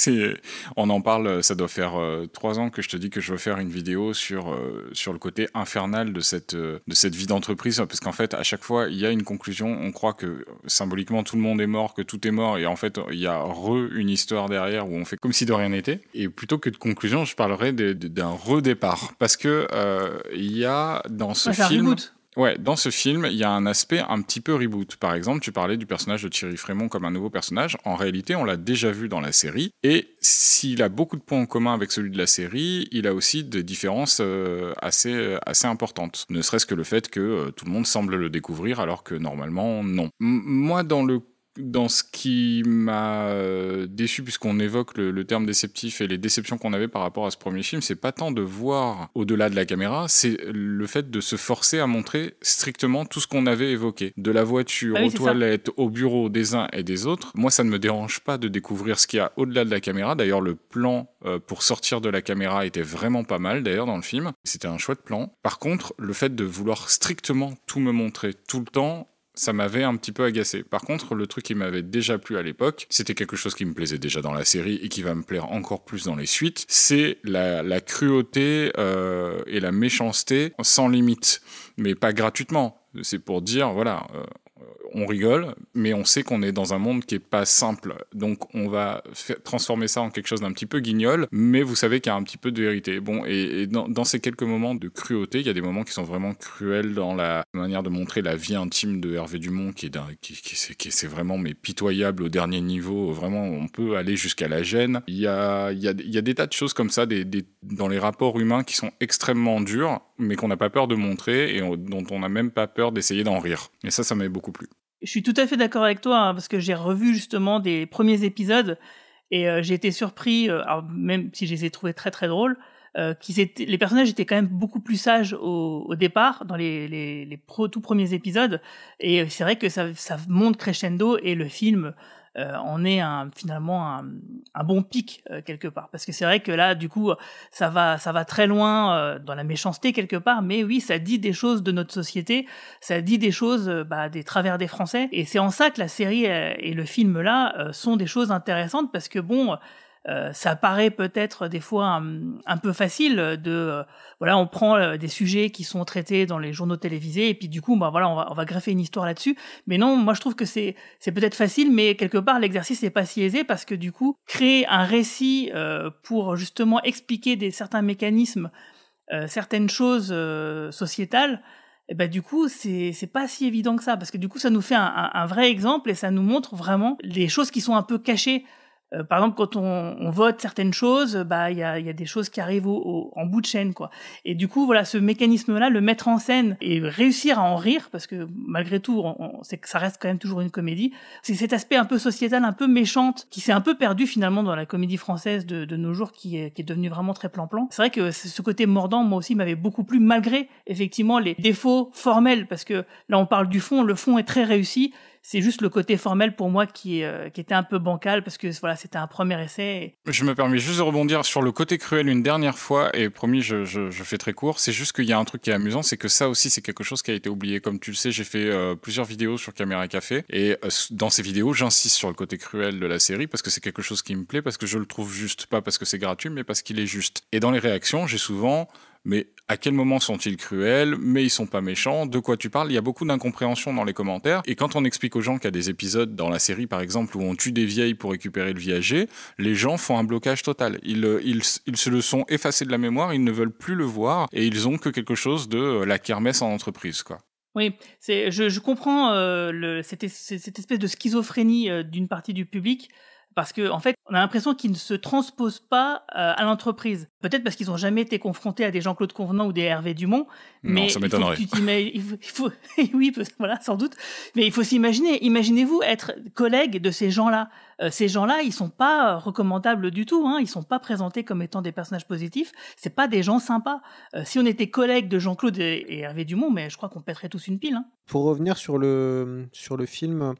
on en parle, ça doit faire trois ans que je te dis que je veux faire une vidéo sur sur le côté infernal de cette de cette vie d'entreprise, parce qu'en fait à chaque fois il y a une conclusion. On croit que symboliquement tout le monde est mort, que tout est mort, et en fait il y a re une histoire derrière où on fait comme si de rien n'était. Et plutôt que de conclusion, je parlerai des d'un redépart parce que euh, il y a dans ce film. Ouais, dans ce film, il y a un aspect un petit peu reboot. Par exemple, tu parlais du personnage de Thierry Frémont comme un nouveau personnage. En réalité, on l'a déjà vu dans la série. Et s'il a beaucoup de points en commun avec celui de la série, il a aussi des différences euh, assez, euh, assez importantes. Ne serait-ce que le fait que tout le monde semble le découvrir alors que normalement, non. moi, dans le dans ce qui m'a euh, déçu, puisqu'on évoque le, terme déceptif et les déceptions qu'on avait par rapport à ce premier film, c'est pas tant de voir au-delà de la caméra, c'est le fait de se forcer à montrer strictement tout ce qu'on avait évoqué. De la voiture ah aux toilettes, au bureau des uns et des autres. Moi, ça ne me dérange pas de découvrir ce qu'il y a au-delà de la caméra. D'ailleurs, le plan euh, pour sortir de la caméra était vraiment pas mal, d'ailleurs, dans le film. C'était un chouette plan. Par contre, le fait de vouloir strictement tout me montrer tout le temps, ça m'avait un petit peu agacé. Par contre, le truc qui m'avait déjà plu à l'époque, c'était quelque chose qui me plaisait déjà dans la série et qui va me plaire encore plus dans les suites, c'est la, cruauté euh, et la méchanceté sans limite, mais pas gratuitement. C'est pour dire, voilà. Euh, on rigole, mais on sait qu'on est dans un monde qui est pas simple. Donc on va transformer ça en quelque chose d'un petit peu guignol, mais vous savez qu'il y a un petit peu de vérité. Bon, et, dans, ces quelques moments de cruauté, il y a des moments qui sont vraiment cruels dans la manière de montrer la vie intime de Hervé Dumont, qui est, qui, c'est, vraiment mais pitoyable au dernier niveau. Vraiment, on peut aller jusqu'à la gêne. Il y a, il y des tas de choses comme ça dans les rapports humains qui sont extrêmement durs, mais qu'on n'a pas peur de montrer et dont on n'a même pas peur d'essayer d'en rire. Et ça, ça m'avait beaucoup plu. Je suis tout à fait d'accord avec toi, hein, parce que j'ai revu justement des premiers épisodes et euh, j'ai été surpris, euh, même si je les ai trouvés très très drôles, euh, les personnages étaient quand même beaucoup plus sages au, départ, dans les, les, les tout premiers épisodes. Et euh, c'est vrai que ça, ça monte crescendo et le film on euh, est un, finalement un, bon pic euh, quelque part. Parce que c'est vrai que là, du coup, ça va, ça va très loin euh, dans la méchanceté quelque part, mais oui, ça dit des choses de notre société, ça dit des choses bah, des travers des Français. Et c'est en ça que la série et le film là sont des choses intéressantes parce que bon euh, ça paraît peut-être des fois un, peu facile de euh, voilà on prend euh, des sujets qui sont traités dans les journaux télévisés et puis du coup bah voilà on va, on va greffer une histoire là-dessus mais non moi je trouve que c'est c'est peut-être facile mais quelque part l'exercice n'est pas si aisé parce que du coup créer un récit pour justement expliquer des certains mécanismes certaines choses sociétales et eh ben du coup c'est c'est pas si évident que ça parce que du coup ça nous fait un, un, un vrai exemple et ça nous montre vraiment les choses qui sont un peu cachées euh, par exemple, quand on, vote certaines choses, bah il y a, des choses qui arrivent au, en bout de chaîne, quoi. Et du coup, voilà, ce mécanisme-là, le mettre en scène et réussir à en rire, parce que malgré tout, on, c'est que ça reste quand même toujours une comédie. C'est cet aspect un peu sociétal, un peu méchante, qui s'est un peu perdu finalement dans la comédie française de, nos jours, qui est, qui est devenu vraiment très plan-plan. C'est vrai que ce côté mordant, moi aussi, m'avait beaucoup plu, malgré effectivement les défauts formels, parce que là, on parle du fond, le fond est très réussi. C'est juste le côté formel pour moi euh, qui, était un peu bancal parce que voilà, c'était un premier essai. Je me permets juste de rebondir sur le côté cruel une dernière fois et promis, je, fais très court. C'est juste qu'il y a un truc qui est amusant, c'est que ça aussi, c'est quelque chose qui a été oublié. Comme tu le sais, j'ai fait euh, plusieurs vidéos sur Caméra Café et euh, dans ces vidéos, j'insiste sur le côté cruel de la série parce que c'est quelque chose qui me plaît, parce que je le trouve juste, pas parce que c'est gratuit, mais parce qu'il est juste. Et dans les réactions, j'ai souvent mais à quel moment sont-ils cruels Mais ils sont pas méchants. De quoi tu parles Il y a beaucoup d'incompréhension dans les commentaires. Et quand on explique aux gens qu'il y a des épisodes dans la série, par exemple, où on tue des vieilles pour récupérer le viager, les gens font un blocage total. Ils, euh, se le sont effacés de la mémoire, ils ne veulent plus le voir, et ils ont que quelque chose de euh, la kermesse en entreprise, quoi. Oui, c'est, je, comprends euh, cette, espèce de schizophrénie d'une partie du public parce que en fait, on a l'impression qu'ils ne se transposent pas euh, à l'entreprise. Peut-être parce qu'ils n'ont jamais été confrontés à des Jean-Claude Convenant ou des Hervé Dumont. Mais non, ça m'étonnerait. Il faut, oui, voilà, sans doute. Mais il faut s'imaginer. Imaginez-vous être collègue de ces gens-là. Euh, ces gens-là, ils sont pas euh, recommandables du tout. Hein. Ils sont pas présentés comme étant des personnages positifs. C'est pas des gens sympas. si on était collègue de Jean-Claude et, et, Hervé Dumont, mais je crois qu'on pèterait tous une pile. Hein. Pour revenir sur le sur le film,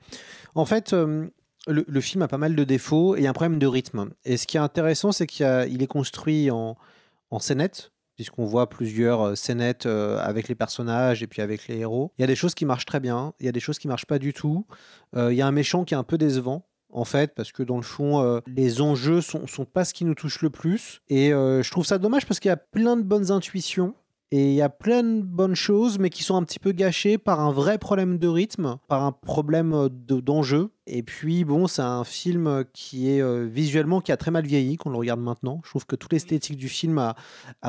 en fait, le, film a pas mal de défauts et un problème de rythme. Et ce qui est intéressant, c'est qu'il est construit en, en puisqu'on voit plusieurs euh, scénettes euh, avec les personnages et puis avec les héros. Il y a des choses qui marchent très bien, il y a des choses qui marchent pas du tout. Euh, il y a un méchant qui est un peu décevant, en fait, parce que dans le fond, les enjeux sont, sont pas ce qui nous touche le plus. Et je trouve ça dommage parce qu'il y a plein de bonnes intuitions. Et il y a plein de bonnes choses, mais qui sont un petit peu gâchées par un vrai problème de rythme, par un problème euh, d'enjeu. et puis, bon, c'est un film qui est euh, visuellement qui a très mal vieilli, qu'on le regarde maintenant. Je trouve que toute l'esthétique du film a,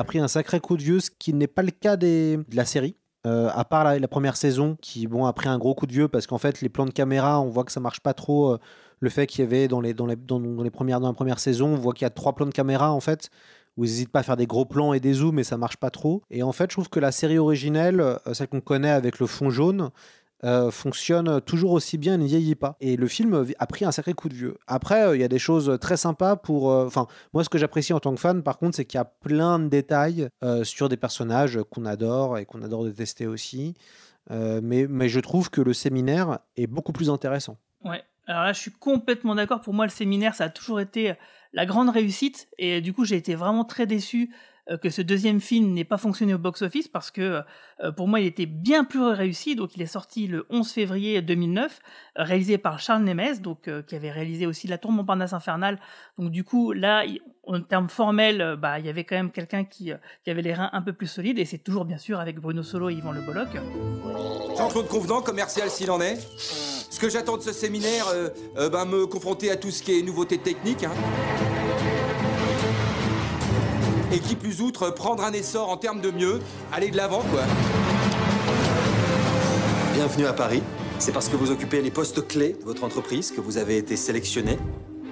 pris un sacré coup de vieux, ce qui n'est pas le cas de la série. Euh, à part la, première saison, qui bon, a pris un gros coup de vieux, parce qu'en fait, les plans de caméra, on voit que ça marche pas trop. le fait qu'il y avait dans les, dans, les premières, dans la première saison, on voit qu'il y a trois plans de caméra, en fait où ils pas à faire des gros plans et des zooms, mais ça marche pas trop. Et en fait, je trouve que la série originelle, euh, celle qu'on connaît avec le fond jaune, euh, fonctionne toujours aussi bien et ne vieillit pas. Et le film a pris un sacré coup de vieux. Après, euh, il y a des choses très sympas pour. Enfin, moi, ce que j'apprécie en tant que fan, par contre, c'est qu'il y a plein de détails sur des personnages qu'on adore et qu'on adore détester aussi. mais, mais je trouve que le séminaire est beaucoup plus intéressant. Ouais. Alors là, je suis complètement d'accord. Pour moi, le séminaire, ça a toujours été la grande réussite. Et du coup, j'ai été vraiment très déçu euh, que ce deuxième film n'ait pas fonctionné au box-office parce que euh, pour moi il était bien plus réussi. Donc il est sorti le 11 février 2009, réalisé par Charles Nemes, donc euh, qui avait réalisé aussi La Tour Montparnasse infernale. Donc du coup là, en termes formels, bah il y avait quand même quelqu'un qui, avait les reins un peu plus solides et c'est toujours bien sûr avec Bruno Solo et Yvan Le Bolloc. jean de Convenant, commercial s'il en est. Ce que j'attends de ce séminaire, ben, me confronter à tout ce qui est nouveauté technique. Hein et qui, plus outre, prendre un essor en termes de mieux, aller de l'avant, quoi. Bienvenue à Paris. C'est parce que vous occupez les postes clés de votre entreprise que vous avez été sélectionné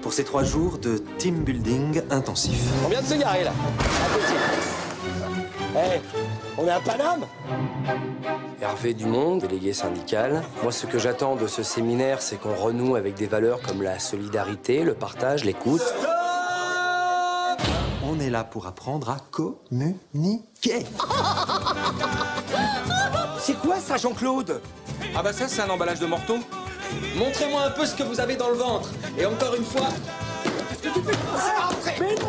pour ces trois jours de team building intensif. On vient de se garer, là. Hey, eh, on est à Paname Hervé Dumont, délégué syndical. Moi, ce que j'attends de ce séminaire, c'est qu'on renoue avec des valeurs comme la solidarité, le partage, l'écoute on est là pour apprendre à communiquer. C'est quoi ça, Jean-Claude Ah bah ça, c'est un emballage de morteau. Montrez-moi un peu ce que vous avez dans le ventre. Et encore une fois... Ah,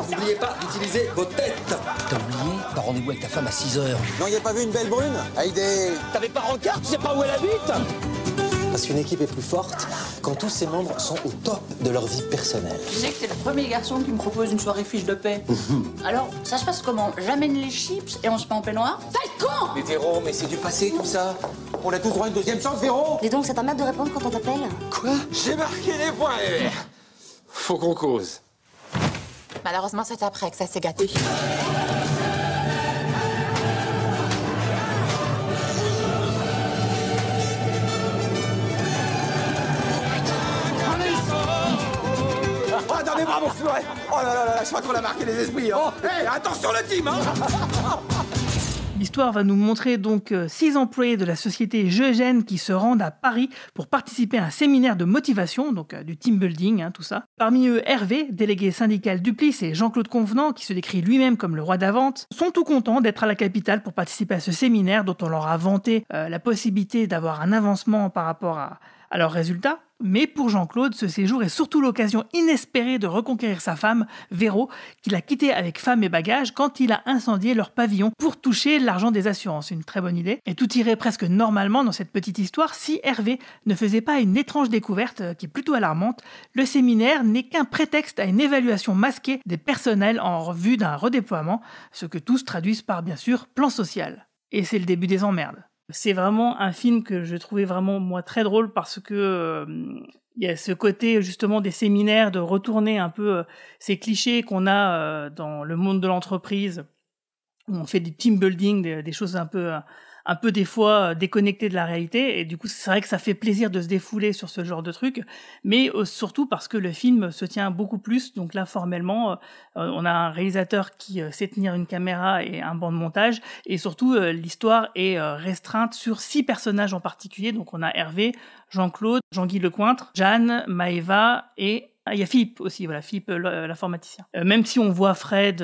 N'oubliez pas d'utiliser vos têtes. T'as oublié T'as rendez-vous avec ta femme à 6 h Non, y a pas vu une belle brune Aïdé ah, T'avais pas rencard Tu sais pas où elle habite parce qu'une équipe est plus forte quand tous ses membres sont au top de leur vie personnelle. Je sais que t'es le premier garçon qui me propose une soirée fiche de paix. Mhm. Alors, ça se passe comment J'amène les chips et on se met en peignoir con Mais Véro, mais c'est du passé tout ça On a tous droit à une deuxième chance, Véro Dis donc, c'est un mal de répondre quand on t'appelle Quoi J'ai marqué les points, Faut qu'on cause. Malheureusement, c'est après que ça s'est gâté. Oh là là là, je crois qu'on a marqué les esprits. Hein. Oh, eh, attention le team hein. L'histoire va nous montrer donc euh, six employés de la société Jeugène qui se rendent à Paris pour participer à un séminaire de motivation, donc euh, du team building, hein, tout ça. Parmi eux, Hervé, délégué syndical Duplice, et Jean-Claude Convenant, qui se décrit lui-même comme le roi d'Avante, sont tout contents d'être à la capitale pour participer à ce séminaire dont on leur a vanté euh, la possibilité d'avoir un avancement par rapport à leurs résultats. Mais pour Jean-Claude, ce séjour est surtout l'occasion inespérée de reconquérir sa femme, Véro, qu'il a quittée avec femme et bagages quand il a incendié leur pavillon pour toucher l'argent des assurances. Une très bonne idée. Et tout irait presque normalement dans cette petite histoire si Hervé ne faisait pas une étrange découverte euh, qui est plutôt alarmante. Le séminaire n'est qu'un prétexte à une évaluation masquée des personnels en vue d'un redéploiement, ce que tous traduisent par bien sûr plan social. Et c'est le début des emmerdes c'est vraiment un film que je trouvais vraiment moi très drôle parce que euh, il y a ce côté justement des séminaires de retourner un peu euh, ces clichés qu'on a euh, dans le monde de l'entreprise où on fait des team building, des choses un peu un peu des fois euh, déconnecté de la réalité. Et du coup, c'est vrai que ça fait plaisir de se défouler sur ce genre de truc, mais euh, surtout parce que le film se tient beaucoup plus. Donc là, formellement, euh, on a un réalisateur qui sait tenir une caméra et un banc de montage. Et surtout, l'histoire est restreinte sur six personnages en particulier. Donc on a Hervé, Jean-Claude, Jean-Guy Lecointre, Jeanne, Maeva et ah, il y a Philippe aussi, voilà, Philippe l'informaticien. même si on voit Fred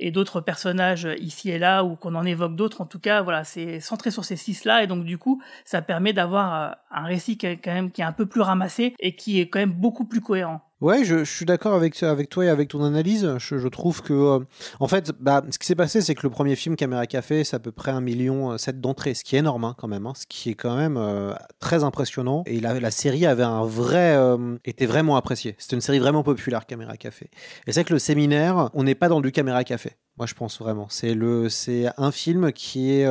et d'autres personnages ici et là ou qu'on en évoque d'autres. En tout cas, voilà, c'est centré sur ces six-là et donc du coup, ça permet d'avoir euh, un récit quand même qui est un peu plus ramassé et qui est quand même beaucoup plus cohérent. Ouais, je, suis d'accord avec, avec toi et avec ton analyse. Je, trouve que, euh, en fait, bah, ce qui s'est passé, c'est que le premier film Caméra Café, c'est à peu près 1,7 million euh, d'entrées, ce qui est énorme hein, quand même, hein, ce qui est quand même euh, très impressionnant. Et la, la, série avait un vrai, était vraiment appréciée. C'était une série vraiment populaire, Caméra Café. Et c'est que le séminaire, on n'est pas dans du Caméra Café. Moi, je pense vraiment. C'est le, c'est un film qui est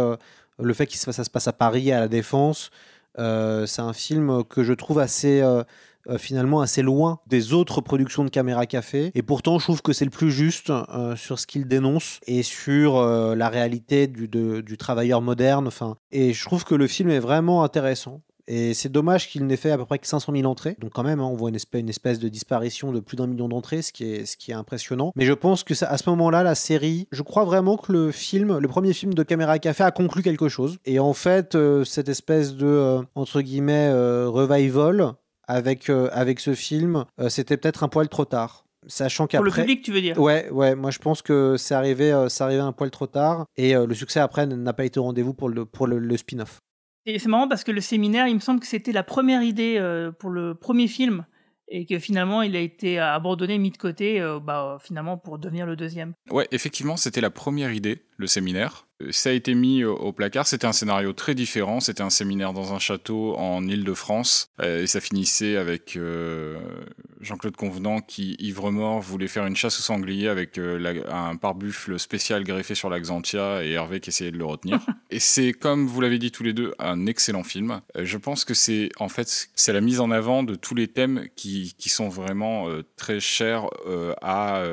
le fait que ça se passe à Paris, à la Défense. c'est un film que je trouve assez euh, finalement assez loin des autres productions de Caméra Café. Et pourtant, je trouve que c'est le plus juste euh, sur ce qu'il dénonce et sur euh, la réalité du, travailleur moderne. Enfin, et je trouve que le film est vraiment intéressant. Et c'est dommage qu'il n'ait fait à peu près que 500 000 entrées. Donc quand même, hein, on voit une espèce, une espèce, de disparition de plus d'un million d'entrées, ce qui est, ce qui est impressionnant. Mais je pense que à ce moment-là, la série, je crois vraiment que le film, le premier film de Caméra Café a conclu quelque chose. Et en fait, cette espèce de, entre guillemets, revival avec, euh, avec ce film, euh, c'était peut-être un poil trop tard. Sachant qu'après. Pour le public, tu veux dire Ouais, ouais, moi je pense que c'est arrivé, euh, arrivé un poil trop tard et le succès après n'a pas été au rendez-vous pour le, pour le, le spin-off. Et c'est marrant parce que le séminaire, il me semble que c'était la première idée pour le premier film et que finalement il a été abandonné, mis de côté, bah, finalement pour devenir le deuxième. Ouais, effectivement, c'était la première idée le séminaire. Euh, ça a été mis au placard, c'était un scénario très différent, c'était un séminaire dans un château en Île-de-France, euh, et ça finissait avec euh, Jean-Claude Convenant qui, ivre-mort, voulait faire une chasse aux sangliers avec un pare-buffle spécial greffé sur la et Hervé qui essayait de le retenir. et c'est, comme vous l'avez dit tous les deux, un excellent film. Je pense que c'est, en fait, c'est la mise en avant de tous les thèmes qui, qui sont vraiment très chers à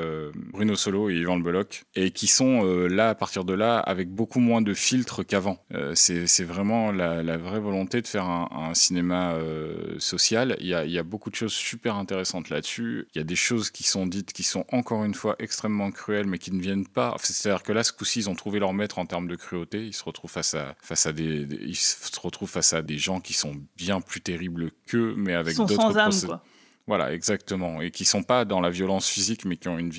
Bruno Solo et Yvan Le et qui sont là à partir de là avec beaucoup moins de filtres qu'avant. Euh, c'est vraiment la, vraie volonté de faire un, cinéma euh, social. Il y, a, il y, a, beaucoup de choses super intéressantes là-dessus. Il y a des choses qui sont dites qui sont encore une fois extrêmement cruelles, mais qui ne viennent pas. C'est-à-dire que là, ce coup-ci, ils ont trouvé leur maître en termes de cruauté. Ils se retrouvent face à face à des, ils se retrouvent face à des gens qui sont bien plus terribles qu'eux, mais avec d'autres voilà, exactement. Et qui ne sont pas dans la violence physique, mais qui ont une,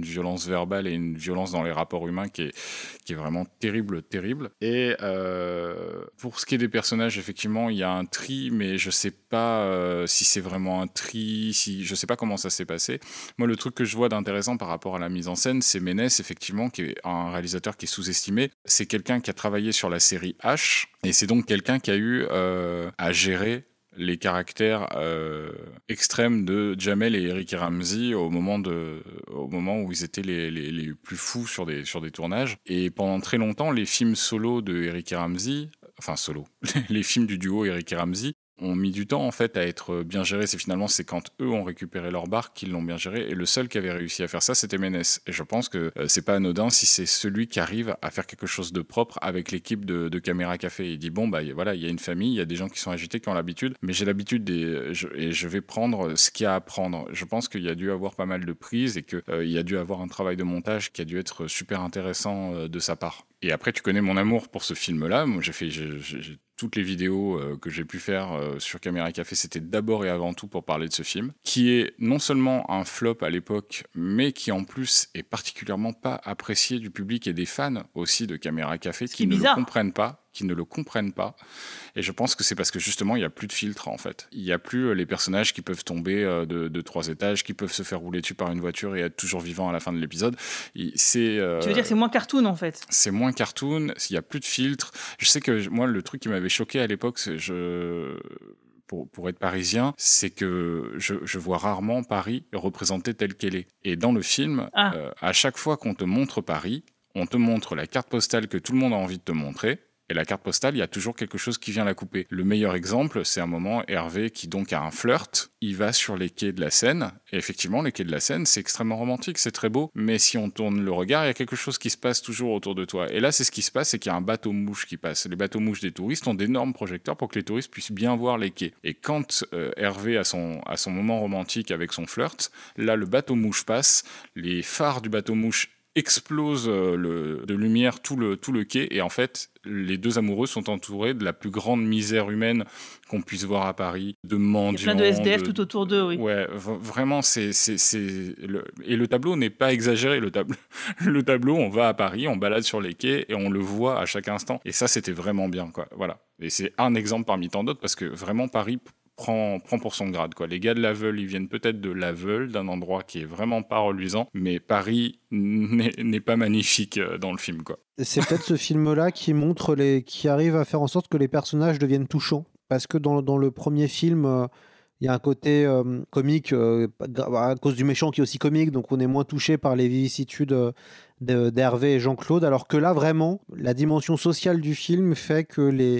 violence verbale et une violence dans les rapports humains qui est, vraiment terrible, terrible. Et euh, pour ce qui est des personnages, effectivement, il y a un tri, mais je ne sais pas euh, si c'est vraiment un tri, si je sais pas comment ça s'est passé. Moi, le truc que je vois d'intéressant par rapport à la mise en scène, c'est Ménès, effectivement, qui est un réalisateur qui est sous-estimé. C'est quelqu'un qui a travaillé sur la série H, et c'est donc quelqu'un qui a eu euh, à gérer les caractères euh, extrêmes de Jamel et Eric Ramsey au moment de, au moment où ils étaient les, plus fous sur des sur des tournages. Et pendant très longtemps, les films solo de Eric Ramsey, enfin solo, les films du duo Eric Ramsey ont mis du temps en fait à être bien gérés. C'est finalement c'est quand eux ont récupéré leur barque qu'ils l'ont bien géré. Et le seul qui avait réussi à faire ça, c'était Ménès. Et je pense que euh, c'est pas anodin si c'est celui qui arrive à faire quelque chose de propre avec l'équipe de, Caméra Café. Il dit bon bah voilà, il y a une famille, il y a des gens qui sont agités, qui ont l'habitude. Mais j'ai l'habitude des euh, et je vais prendre ce qu'il y a à prendre. Je pense qu'il y a dû avoir pas mal de prises et qu'il euh, y a dû avoir un travail de montage qui a dû être super intéressant de sa part. Et après, tu connais mon amour pour ce film-là. Moi, j'ai fait, toutes les vidéos euh, que j'ai pu faire euh, sur Caméra Café, c'était d'abord et avant tout pour parler de ce film, qui est non seulement un flop à l'époque, mais qui en plus est particulièrement pas apprécié du public et des fans aussi de Caméra Café, qui ne le comprennent pas qui ne le comprennent pas. Et je pense que c'est parce que justement, il n'y a plus de filtre, en fait. Il n'y a plus euh, les personnages qui peuvent tomber euh, de, trois étages, qui peuvent se faire rouler dessus par une voiture et être toujours vivants à la fin de l'épisode. C'est. Euh, tu veux dire, c'est moins cartoon, en fait. C'est moins cartoon. Il n'y a plus de filtre. Je sais que moi, le truc qui m'avait choqué à l'époque, c'est je. Pour, pour, être parisien, c'est que je, vois rarement Paris représentée telle qu'elle est. Et dans le film, ah. à chaque fois qu'on te montre Paris, on te montre la carte postale que tout le monde a envie de te montrer, et la carte postale, il y a toujours quelque chose qui vient la couper. Le meilleur exemple, c'est un moment Hervé qui donc a un flirt, il va sur les quais de la Seine, et effectivement les quais de la Seine, c'est extrêmement romantique, c'est très beau, mais si on tourne le regard, il y a quelque chose qui se passe toujours autour de toi. Et là, c'est ce qui se passe, c'est qu'il y a un bateau mouche qui passe. Les bateaux mouches des touristes ont d'énormes projecteurs pour que les touristes puissent bien voir les quais. Et quand euh, Hervé a son moment romantique avec son flirt, là, le bateau mouche passe, les phares du bateau mouche explose euh, de lumière tout le, tout le quai. Et en fait, les deux amoureux sont entourés de la plus grande misère humaine qu'on puisse voir à Paris, de mendiants. plein de SDF tout autour d'eux, oui. Ouais, vraiment, c'est. Le... Et le tableau n'est pas exagéré. Le, tableau... le tableau, on va à Paris, on balade sur les quais et on le voit à chaque instant. Et ça, c'était vraiment bien, quoi. Voilà. Et c'est un exemple parmi tant d'autres parce que vraiment, Paris prend, prend pour son grade. Quoi. Les gars de l'Aveul, ils viennent peut-être de l'Aveul, d'un endroit qui est vraiment pas reluisant, mais Paris n'est pas magnifique euh, dans le film. quoi. C'est peut-être ce film-là qui montre les, qui arrive à faire en sorte que les personnages deviennent touchants, parce que dans, le premier film. Euh, il y a un côté euh, comique euh, à cause du méchant qui est aussi comique, donc on est moins touché par les vicissitudes euh, d'Hervé et Jean-Claude, alors que là vraiment, la dimension sociale du film fait que les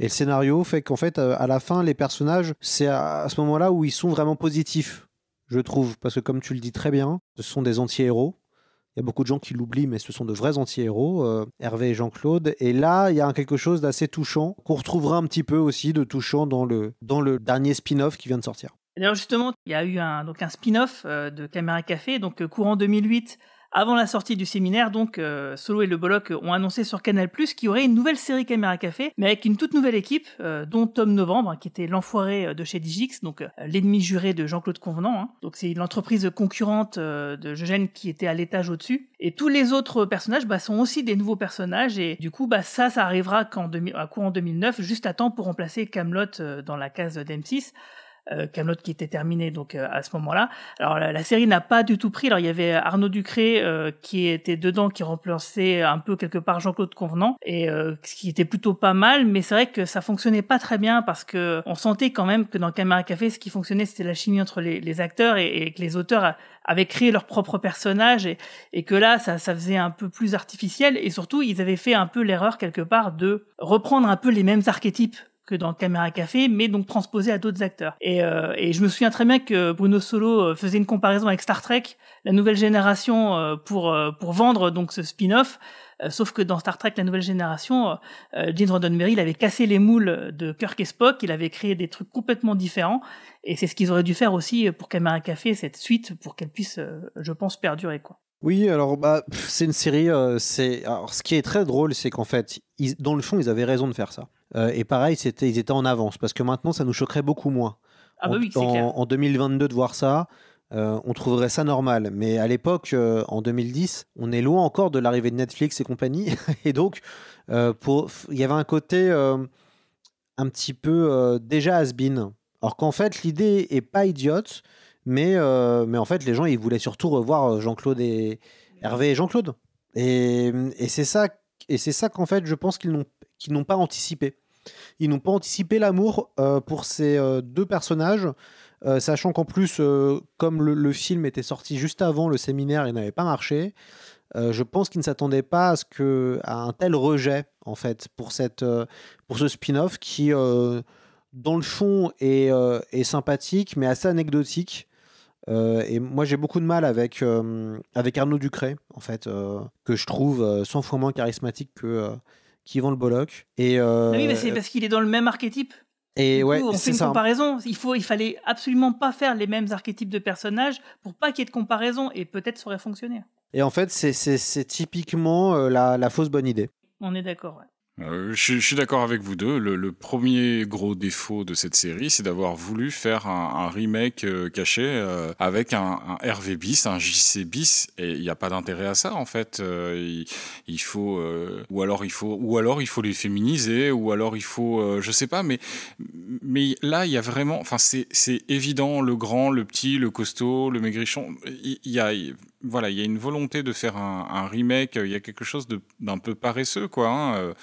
et le scénario fait qu'en fait à la fin les personnages, c'est à ce moment-là où ils sont vraiment positifs, je trouve, parce que comme tu le dis très bien, ce sont des anti-héros il y a beaucoup de gens qui l'oublient, mais ce sont de vrais anti-héros, euh, Hervé et Jean-Claude. Et là, il y a quelque chose d'assez touchant, qu'on retrouvera un petit peu aussi de touchant dans le, dans le dernier spin-off qui vient de sortir. D'ailleurs, justement, il y a eu un, un spin-off euh, de Caméra Café, donc euh, courant 2008 avant la sortie du séminaire, donc, euh, Solo et Le Bollock ont annoncé sur Canal+, qu'il y aurait une nouvelle série Caméra Café, mais avec une toute nouvelle équipe, euh, dont Tom Novembre, qui était l'enfoiré euh, de chez Digix, donc l'ennemi juré de Jean-Claude Convenant. Hein. Donc c'est l'entreprise concurrente de Eugène qui était à l'étage au-dessus. Et tous les autres personnages bah, sont aussi des nouveaux personnages, et du coup, bah, ça, ça arrivera qu'en à 2009, juste à temps pour remplacer Camelot dans la case d'M6. Camelot euh, qui était terminé donc euh, à ce moment-là. Alors la, série n'a pas du tout pris. Alors il y avait Arnaud Ducré euh, qui était dedans, qui remplaçait un peu quelque part Jean-Claude Convenant et ce qui était plutôt pas mal. Mais c'est vrai que ça fonctionnait pas très bien parce que on sentait quand même que dans Caméra Café, ce qui fonctionnait, c'était la chimie entre les, acteurs et, que les auteurs avaient créé leur propre personnage et, et que là, ça, ça faisait un peu plus artificiel. Et surtout, ils avaient fait un peu l'erreur quelque part de reprendre un peu les mêmes archétypes que dans Caméra Café, mais donc transposé à d'autres acteurs. Et, euh, je me souviens très bien que Bruno Solo euh, faisait une comparaison avec Star Trek, la nouvelle génération, euh, pour, pour vendre donc ce spin-off. Sauf que dans Star Trek, la nouvelle génération, Gene Roddenberry, il avait cassé les moules de Kirk et Spock, il avait créé des trucs complètement différents, et c'est ce qu'ils auraient dû faire aussi pour Caméra Café, cette suite, pour qu'elle puisse, je pense, perdurer. quoi. Oui, alors bah, c'est une série. c'est alors ce qui est très drôle, c'est qu'en fait, dans le fond, ils avaient raison de faire ça. Euh, et pareil, c'était, ils étaient en avance parce que maintenant, ça nous choquerait beaucoup moins. Ah bah en, 2022, de voir ça, euh, on trouverait ça normal. Mais à l'époque, euh, en 2010, on est loin encore de l'arrivée de Netflix et compagnie. et donc, il y avait un côté un petit peu déjà has-been. Alors qu'en fait, l'idée est pas idiote, mais, mais en fait, les gens, ils voulaient surtout revoir Jean-Claude et Hervé et Jean-Claude. Et, et c'est ça, et c'est ça qu'en fait, je pense qu'ils n'ont qu'ils n'ont pas anticipé. Ils n'ont pas anticipé l'amour euh, pour ces euh, deux personnages, euh, sachant qu'en plus, comme le, film était sorti juste avant le séminaire et n'avait pas marché, je pense qu'ils ne s'attendaient pas à, ce que, à un tel rejet, en fait, pour, cette, pour ce spin-off qui, dans le fond, est, sympathique, mais assez anecdotique. et moi, j'ai beaucoup de mal avec, avec Arnaud Ducret, en fait, que je trouve 100 fois moins charismatique que, qui vend le bollock. Et, euh, ah oui, mais c'est parce qu'il est dans le même archétype. Et ouais, on fait une hein. comparaison. Il faut, il fallait absolument pas faire les mêmes archétypes de personnages pour pas qu'il y ait de comparaison et peut-être ça aurait fonctionné. Et en fait, c'est typiquement euh, la, la, fausse bonne idée. On est d'accord. Ouais. Euh, je, je, suis d'accord avec vous deux. Le, premier gros défaut de cette série, c'est d'avoir voulu faire un, un remake euh, caché euh, avec un, un, RV bis, un JC bis, et il n'y a pas d'intérêt à ça en fait. Il, faut, ou alors il faut, ou alors il faut les féminiser, ou alors il faut, je sais pas, mais mais là il y a vraiment, enfin c'est évident le grand, le petit, le costaud, le maigrichon. Il y a voilà, il y a une volonté de faire un, remake. Il y a quelque chose d'un peu paresseux, quoi. Hein. Euh,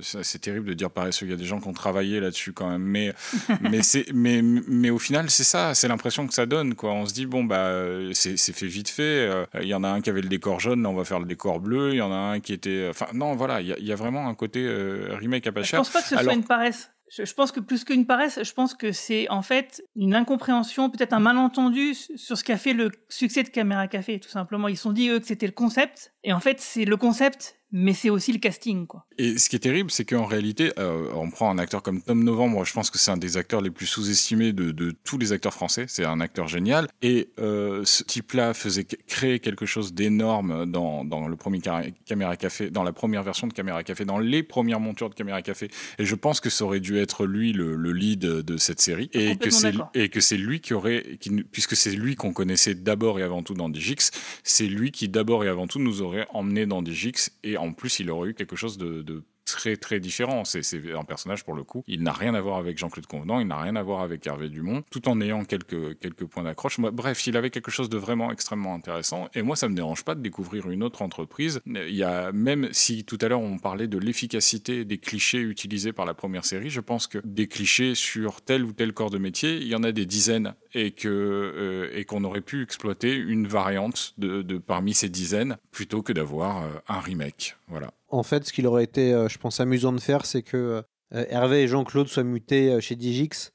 c'est terrible de dire paresseux. Il y a des gens qui ont travaillé là-dessus quand même, mais mais mais mais au final, c'est ça. C'est l'impression que ça donne, quoi. On se dit bon bah euh, c'est fait vite fait. Euh, il y en a un qui avait le décor jaune, là on va faire le décor bleu. Il y en a un qui était, enfin non, voilà, il y a, vraiment un côté remake à pas cher. Je pense pas que ce soit une paresse je, pense que plus qu'une paresse, je pense que c'est en fait une incompréhension, peut-être un malentendu sur ce qu'a fait le succès de Caméra Café, tout simplement. Ils se sont dit, eux, que c'était le concept. Et en fait, c'est le concept mais c'est aussi le casting. Quoi. Et ce qui est terrible, c'est qu'en réalité, euh, on prend un acteur comme Tom Novembre, je pense que c'est un des acteurs les plus sous-estimés de, tous les acteurs français, c'est un acteur génial, et euh, ce type-là faisait créer quelque chose d'énorme dans, le premier Caméra Café, dans la première version de Caméra Café, dans les premières montures de Caméra Café, et je pense que ça aurait dû être lui le, lead de cette série, et que c'est et que c'est lui qui aurait, qui, puisque c'est lui qu'on connaissait d'abord et avant tout dans Digix, c'est lui qui d'abord et avant tout nous aurait emmené dans Digix et en plus, il aurait eu quelque chose de, très très différent. C'est un personnage pour le coup. Il n'a rien à voir avec Jean-Claude Convenant, il n'a rien à voir avec Hervé Dumont, tout en ayant quelques, quelques points d'accroche. Bref, il avait quelque chose de vraiment extrêmement intéressant. Et moi, ça me dérange pas de découvrir une autre entreprise. Il y même si tout à l'heure on parlait de l'efficacité des clichés utilisés par la première série, je pense que des clichés sur tel ou tel corps de métier, il y en a des dizaines et que euh, et qu'on aurait pu exploiter une variante de, parmi ces dizaines plutôt que d'avoir euh, un remake. Voilà en fait, ce qu'il aurait été, euh, je pense, amusant de faire, c'est que euh, Hervé et Jean-Claude soient mutés euh, chez Digix.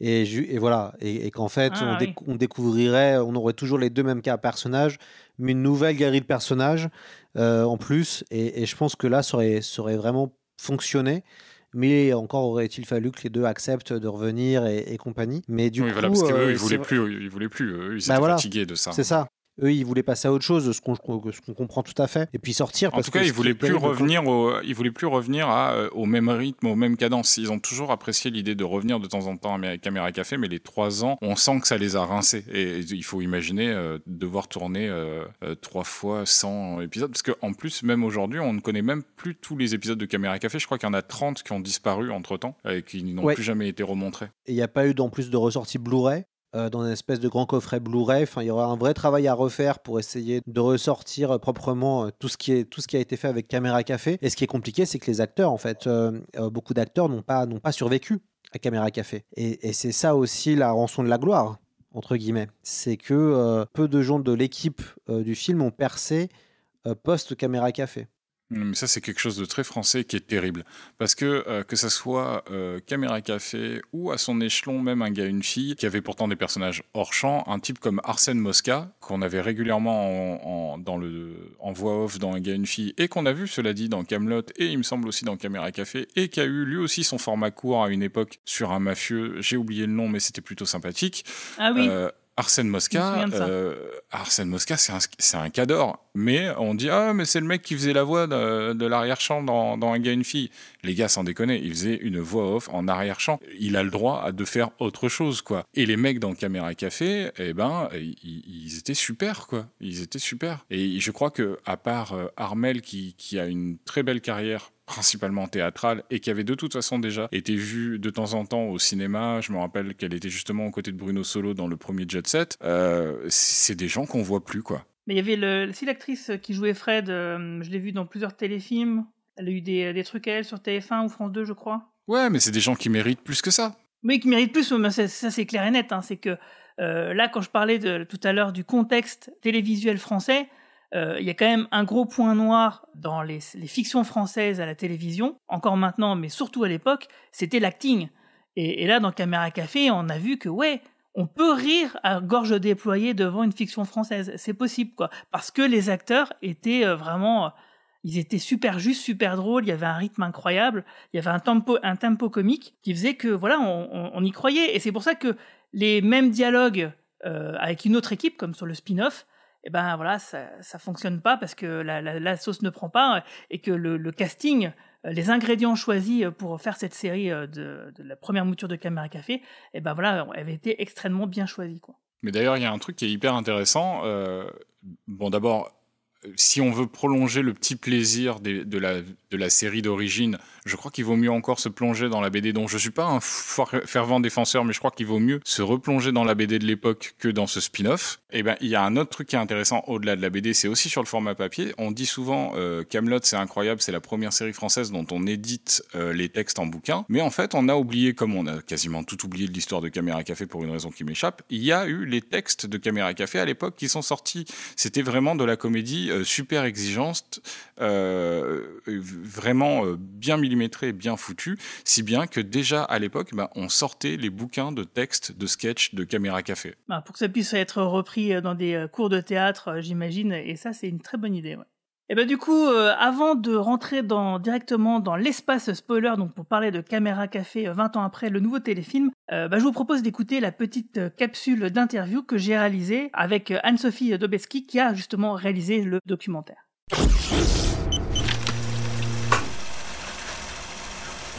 Et, voilà, et, qu'en fait, ah on, découvrirait, on aurait toujours les deux mêmes cas personnages, mais une nouvelle galerie de personnages en plus. Et, je pense que là, ça aurait, vraiment fonctionné. Mais encore aurait-il fallu que les deux acceptent de revenir et, compagnie. Mais du coup, parce ils voulaient plus, ils voulaient plus, ils bah étaient fatigués de ça. C'est ça. Eux, ils voulaient passer à autre chose, ce qu'on comprend tout à fait, et puis sortir. En tout cas, ils voulaient plus revenir ils voulaient plus revenir au même rythme, aux mêmes cadences. Ils ont toujours apprécié l'idée de revenir de temps en temps à Caméra Café, mais les trois ans, on sent que ça les a rincés. Et il faut imaginer euh, devoir tourner euh, euh, trois fois 100 épisodes, parce qu'en plus, même aujourd'hui, on ne connaît même plus tous les épisodes de Caméra Café. Je crois qu'il y en a 30 qui ont disparu entre temps et qui n'ont plus jamais été remontrés. Et il n'y a pas eu d'en plus de ressorties Blu-ray. Euh, dans une espèce de grand coffret Blu-ray. il y aura un vrai travail à refaire pour essayer de ressortir euh, proprement euh, tout ce qui, est, tout ce qui a été fait avec Caméra Café. Et ce qui est compliqué, c'est que les acteurs, en fait, beaucoup d'acteurs n'ont pas, pas survécu à Caméra Café. Et, c'est ça aussi la rançon de la gloire, entre guillemets. C'est que peu de gens de l'équipe du film ont percé post-Caméra Café. Mais ça, c'est quelque chose de très français qui est terrible. Parce que euh, que ça soit euh, Caméra Café ou à son échelon même un gars, une fille, qui avait pourtant des personnages hors champ, un type comme Arsène Mosca, qu'on avait régulièrement en, dans le, voix off dans un gars, une fille, et qu'on a vu, cela dit, dans Camelot et il me semble aussi dans Caméra Café, et qui a eu lui aussi son format court à une époque sur un mafieux, j'ai oublié le nom, mais c'était plutôt sympathique. Ah oui. Euh, Arsène Mosca, euh, Arsène Mosca, c'est un, cador. Mais on dit ah mais c'est le mec qui faisait la voix de, l'arrière-champ dans, un gars une fille. Les gars s'en déconner, il faisait une voix off en arrière-champ. Il a le droit de faire autre chose quoi. Et les mecs dans Caméra Café, eh ben ils, étaient super quoi. Ils étaient super. Et je crois que à part euh, Armel qui, qui a une très belle carrière principalement théâtrale et qui avait de toute façon déjà été vue de temps en temps au cinéma. Je me rappelle qu'elle était justement aux côtés de Bruno Solo dans le premier Jet Set. Euh, c'est des gens qu'on voit plus, quoi. Mais il y avait le, si l'actrice qui jouait Fred, euh, je l'ai vue dans plusieurs téléfilms. Elle a eu des, des trucs à elle sur TF1 ou France 2, je crois. Ouais, mais c'est des gens qui méritent plus que ça. Oui, qui méritent plus, ça c'est clair et net. Hein. c'est que euh, là, quand je parlais tout à l'heure du contexte télévisuel français, euh, il y a quand même un gros point noir dans les, fictions françaises à la télévision, encore maintenant, mais surtout à l'époque, c'était l'acting. Et, là, dans Caméra Café, on a vu que, ouais, on peut rire à gorge déployée devant une fiction française. C'est possible, quoi. Parce que les acteurs étaient euh, vraiment. Euh, ils étaient super justes, super drôles, il y avait un rythme incroyable, il y avait un tempo, comique qui faisait que, voilà, on, y croyait. Et c'est pour ça que les mêmes dialogues avec une autre équipe, comme sur le spin-off, eh ben, voilà, ça, ça fonctionne pas parce que la, sauce ne prend pas euh, et que le, casting, euh, les ingrédients choisis euh, pour faire cette série de, la première mouture de Caméra Café, eh ben voilà, avait été extrêmement bien choisie Mais d'ailleurs, il y a un truc qui est hyper intéressant. bon, d'abord, si on veut prolonger le petit plaisir de la de la série d'origine, je crois qu'il vaut mieux encore se plonger dans la BD dont je ne suis pas un fervent défenseur, mais je crois qu'il vaut mieux se replonger dans la BD de l'époque que dans ce spin-off. Et eh bien, il y a un autre truc qui est intéressant au-delà de la BD, c'est aussi sur le format papier. On dit souvent, euh, Camelot, c'est incroyable, c'est la première série française dont on édite euh, les textes en bouquin, mais en fait, on a oublié, comme on a quasiment tout oublié de l'histoire de Caméra Café pour une raison qui m'échappe, il y a eu les textes de Caméra Café à l'époque qui sont sortis. C'était vraiment de la comédie euh, super exigeante vraiment euh, bien millimétré, bien foutu, si bien que déjà à l'époque, bah, on sortait les bouquins de textes, de sketchs, de caméra café. Bah, pour que ça puisse être repris euh, dans des euh, cours de théâtre, j'imagine, et ça c'est une très bonne idée. Et ben du coup, avant de rentrer dans, directement dans l'espace spoiler, donc pour parler de Caméra Café 20 ans après le nouveau téléfilm, je vous propose d'écouter la petite capsule d'interview que j'ai réalisée avec Anne-Sophie Dobeski qui a justement réalisé le documentaire.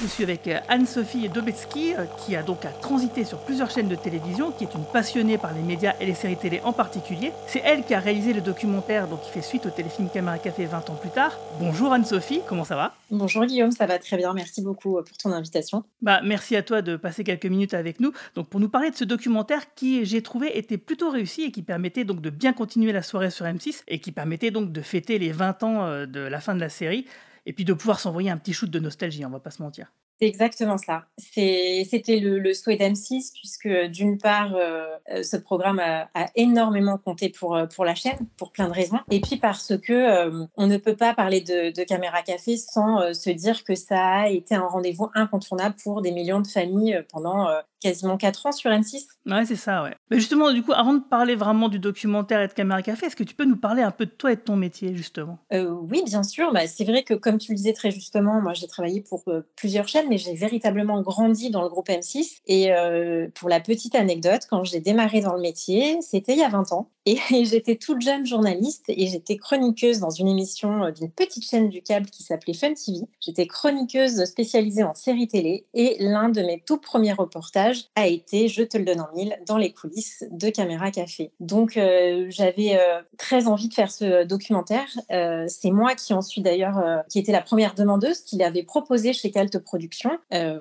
Je suis avec euh, Anne-Sophie Dobetsky, euh, qui a donc à transiter sur plusieurs chaînes de télévision, qui est une passionnée par les médias et les séries télé en particulier. C'est elle qui a réalisé le documentaire donc, qui fait suite au téléfilm Caméra Café 20 ans plus tard. Bonjour Anne-Sophie, comment ça va Bonjour Guillaume, ça va très bien. Merci beaucoup euh, pour ton invitation. Bah, merci à toi de passer quelques minutes avec nous donc, pour nous parler de ce documentaire qui, j'ai trouvé, était plutôt réussi et qui permettait donc de bien continuer la soirée sur M6 et qui permettait donc de fêter les 20 ans de la fin de la série et puis de pouvoir s'envoyer un petit shoot de nostalgie, on va pas se mentir. C'est exactement cela. C'était le, souhait d'M6, puisque euh, d'une part, euh, euh, ce programme a, énormément compté pour, pour la chaîne, pour plein de raisons. Et puis parce que on ne peut pas parler de, Caméra Café sans se dire que ça a été un rendez-vous incontournable pour des millions de familles pendant quasiment 4 ans sur m 6 Ouais, c'est ça, ouais. Mais justement, du coup, avant de parler vraiment du documentaire et de Caméra Café, est-ce que tu peux nous parler un peu de toi et de ton métier, justement euh, Oui, bien sûr. Bah, c'est vrai que, comme tu le disais très justement, moi, j'ai travaillé pour euh, plusieurs chaînes, mais j'ai véritablement grandi dans le groupe M6. Et euh, pour la petite anecdote, quand j'ai démarré dans le métier, c'était il y a 20 ans. Et, j'étais toute jeune journaliste et j'étais chroniqueuse dans une émission d'une petite chaîne du câble qui s'appelait Fun TV. J'étais chroniqueuse spécialisée en série télé et l'un de mes tout premiers reportages a été Je te le donne en mille dans les coulisses de Caméra Café. Donc euh, j'avais euh, très envie de faire ce documentaire. Euh, c'est moi qui en suis d'ailleurs, qui était la première demandeuse, qui l'avait proposé chez Calte Productions.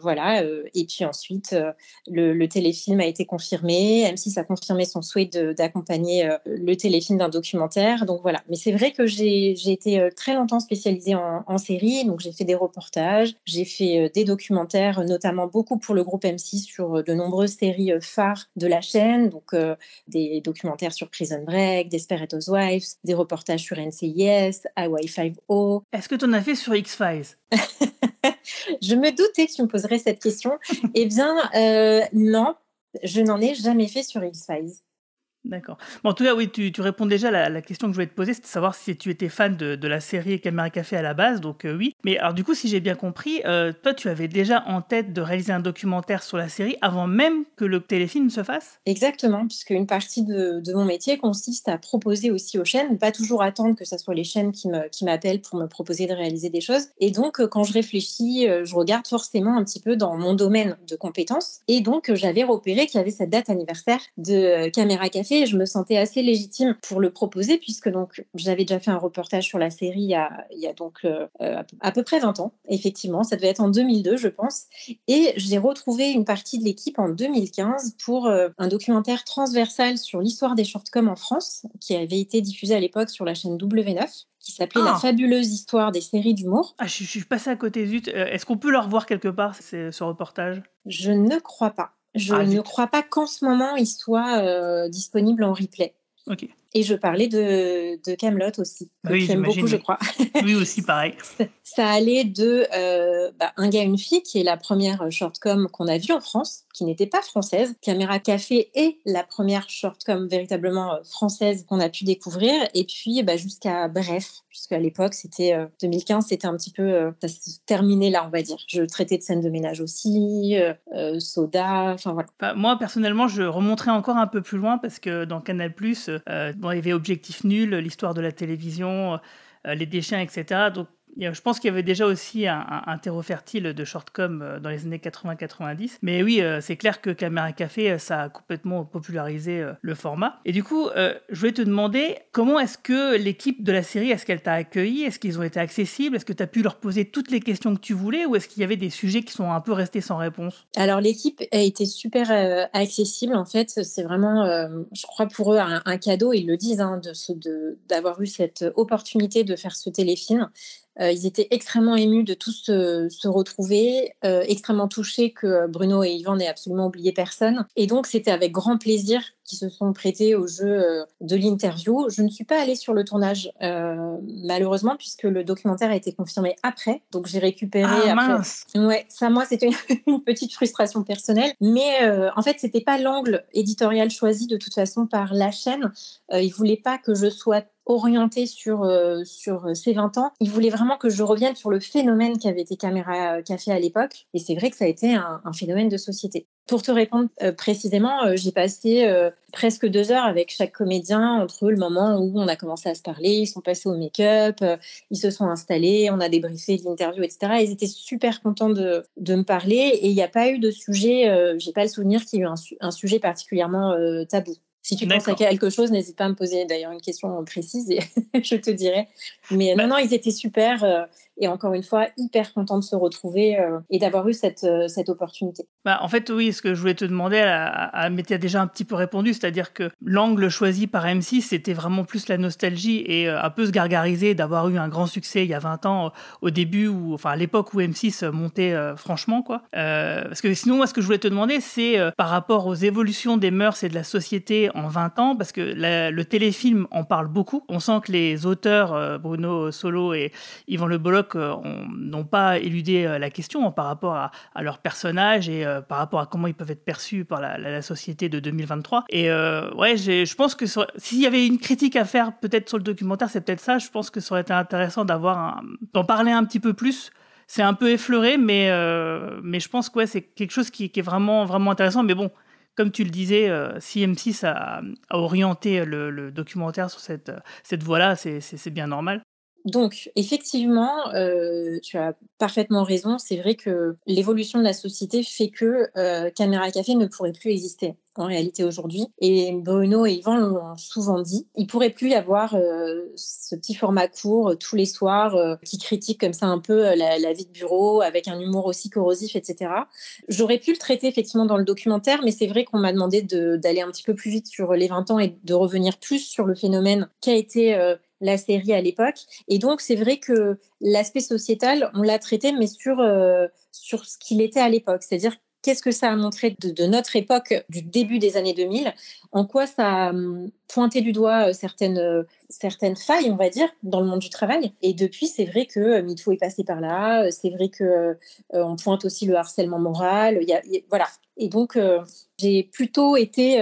voilà. et puis ensuite, le, téléfilm a été confirmé. M6 a confirmé son souhait d'accompagner le téléfilm d'un documentaire. Donc voilà. Mais c'est vrai que j'ai été très longtemps spécialisée en, en série. Donc j'ai fait des reportages, j'ai fait des documentaires, notamment beaucoup pour le groupe M6 sur de nombreuses séries euh, phares de la chaîne, donc euh, des documentaires sur Prison Break, Desperate Housewives, des reportages sur NCIS, Hawaii 5O. Est-ce que tu en as fait sur X-Files Je me doutais que tu me poserais cette question. eh bien, euh, non, je n'en ai jamais fait sur X-Files. D'accord. en tout cas, oui, tu, réponds déjà à la, question que je voulais te poser, c'est de savoir si tu étais fan de, la série Caméra Café à la base, donc euh, oui. Mais alors du coup, si j'ai bien compris, euh, toi, tu avais déjà en tête de réaliser un documentaire sur la série avant même que le téléfilm se fasse Exactement, puisque une partie de, mon métier consiste à proposer aussi aux chaînes, pas toujours attendre que ce soit les chaînes qui m'appellent pour me proposer de réaliser des choses. Et donc, euh, quand je réfléchis, je regarde forcément un petit peu dans mon domaine de compétences. Et donc, j'avais repéré qu'il y avait cette date anniversaire de Caméra Café et je me sentais assez légitime pour le proposer puisque donc j'avais déjà fait un reportage sur la série il y a, donc euh, euh, à peu près 20 ans. Effectivement, ça devait être en 2002, je pense. Et j'ai retrouvé une partie de l'équipe en 2015 pour euh, un documentaire transversal sur l'histoire des shortcoms en France qui avait été diffusé à l'époque sur la chaîne W9 qui s'appelait La ah. fabuleuse histoire des séries d'humour. Ah, je, suis passée à côté, zut. Est-ce qu'on peut le revoir quelque part, ce reportage Je ne crois pas. Je ah, ne crois pas qu'en ce moment, il soit euh, disponible en replay. Et je parlais de, de Camelot aussi, que oui, j'aime beaucoup, je crois. oui, aussi, pareil. Ça allait de euh, bah, Un gars, une fille, qui est la première shortcom qu'on a vue en France, qui n'était pas française. Caméra Café est la première shortcom véritablement euh, française qu'on a pu découvrir. Et puis, bah, jusqu'à Bref, puisque l'époque, c'était 2015, euh, c'était un petit peu. terminé, là, on va dire. Je traitais de scènes de ménage aussi, soda, enfin moi, personnellement, je remonterai encore un peu plus loin parce que dans Canal, bon, il y avait Objectif Nul, l'histoire de la télévision, euh, les déchets, etc. Donc je pense qu'il y avait déjà aussi un, terreau fertile de shortcom euh, dans les années 80-90. Mais oui, euh, c'est clair que Caméra Café, euh, ça a complètement popularisé le format. Et du coup, je voulais te demander comment est-ce que l'équipe de la série, est-ce qu'elle t'a accueilli Est-ce qu'ils ont été accessibles Est-ce que tu as pu leur poser toutes les questions que tu voulais Ou est-ce qu'il y avait des sujets qui sont un peu restés sans réponse Alors, l'équipe a été super accessible. En fait, c'est vraiment, je crois, pour eux, un, cadeau. Ils le disent, hein, d'avoir eu cette opportunité de faire ce téléfilm. Euh, ils étaient extrêmement émus de tous se, retrouver, euh, extrêmement touchés que Bruno et Yvan n'aient absolument oublié personne. Et donc, c'était avec grand plaisir qu'ils se sont prêtés au jeu euh, de l'interview. Je ne suis pas allée sur le tournage, malheureusement, puisque le documentaire a été confirmé après. Donc j'ai récupéré. Ah, mince Ouais, ça, moi, c'était une petite frustration personnelle. Mais en fait, c'était pas l'angle éditorial choisi de toute façon par la chaîne. Ils ils voulaient pas que je sois Orienté sur, euh, euh, ces 20 ans. Il voulait vraiment que je revienne sur le phénomène qu'avait été Caméra euh, Café à l'époque. Et c'est vrai que ça a été un, phénomène de société. Pour te répondre précisément, j'ai passé presque deux heures avec chaque comédien entre le moment où on a commencé à se parler, ils sont passés au make-up, ils se sont installés, on a débriefé l'interview, etc. ils étaient super contents de, me parler et il n'y a pas eu de sujet, j'ai pas le souvenir qu'il y ait eu un sujet particulièrement tabou. Si tu penses à quelque chose, n'hésite pas à me poser d'ailleurs une question précise et je te dirai. Mais bah non, non, ils étaient super. Euh, et encore une fois, hyper content de se retrouver euh, et d'avoir eu cette, euh, cette opportunité. Bah, en fait, oui, ce que je voulais te demander, à, mais déjà un petit peu répondu, c'est-à-dire que l'angle choisi par M6, c'était vraiment plus la nostalgie et euh, un peu se gargariser d'avoir eu un grand succès il y a 20 ans, au début, ou enfin à l'époque où M6 montait franchement, quoi. parce que sinon, moi, ce que je voulais te demander, c'est par rapport aux évolutions des mœurs et de la société en 20 ans, parce que le téléfilm en parle beaucoup. On sent que les auteurs, Bruno Solo et Yvan Le Bolloc, qu'on euh, n'ont pas éludé euh, la question hein, par rapport à, à leur personnage et euh, par rapport à comment ils peuvent être perçus par la, société de 2023. Et ouais, je pense que s'il y avait une critique à faire peut-être sur le documentaire, c'est peut-être ça. Je pense que ça aurait été intéressant d'avoir d'en parler un petit peu plus c'est un peu effleuré, mais, mais je pense que ouais, c'est quelque chose qui, est vraiment, vraiment intéressant. Mais bon, comme tu le disais, si m 6 a, a orienté le, le, documentaire sur cette, cette voie-là, c'est bien normal. Donc, effectivement, euh, tu as parfaitement raison. C'est vrai que l'évolution de la société fait que euh, Caméra Café ne pourrait plus exister en réalité aujourd'hui. Et Bruno et Yvan l'ont souvent dit, il pourrait plus y avoir euh, ce petit format court tous les soirs qui critique comme ça un peu la, vie de bureau avec un humour aussi corrosif, etc. J'aurais pu le traiter effectivement dans le documentaire, mais c'est vrai qu'on m'a demandé d'aller un petit peu plus vite sur les 20 ans et de revenir plus sur le phénomène qui a été la série à l'époque. Et donc, c'est vrai que l'aspect sociétal, on l'a traité, mais sur, euh, sur ce qu'il était à l'époque. C'est-à-dire, qu'est-ce que ça a montré de, notre époque, du début des années 2000, en quoi ça a hum, pointé du doigt euh, certaines, euh, certaines failles, on va dire, dans le monde du travail. Et depuis, c'est vrai que MeToo est passé par là, c'est vrai que on pointe aussi le harcèlement moral, voilà. Et donc, j'ai plutôt été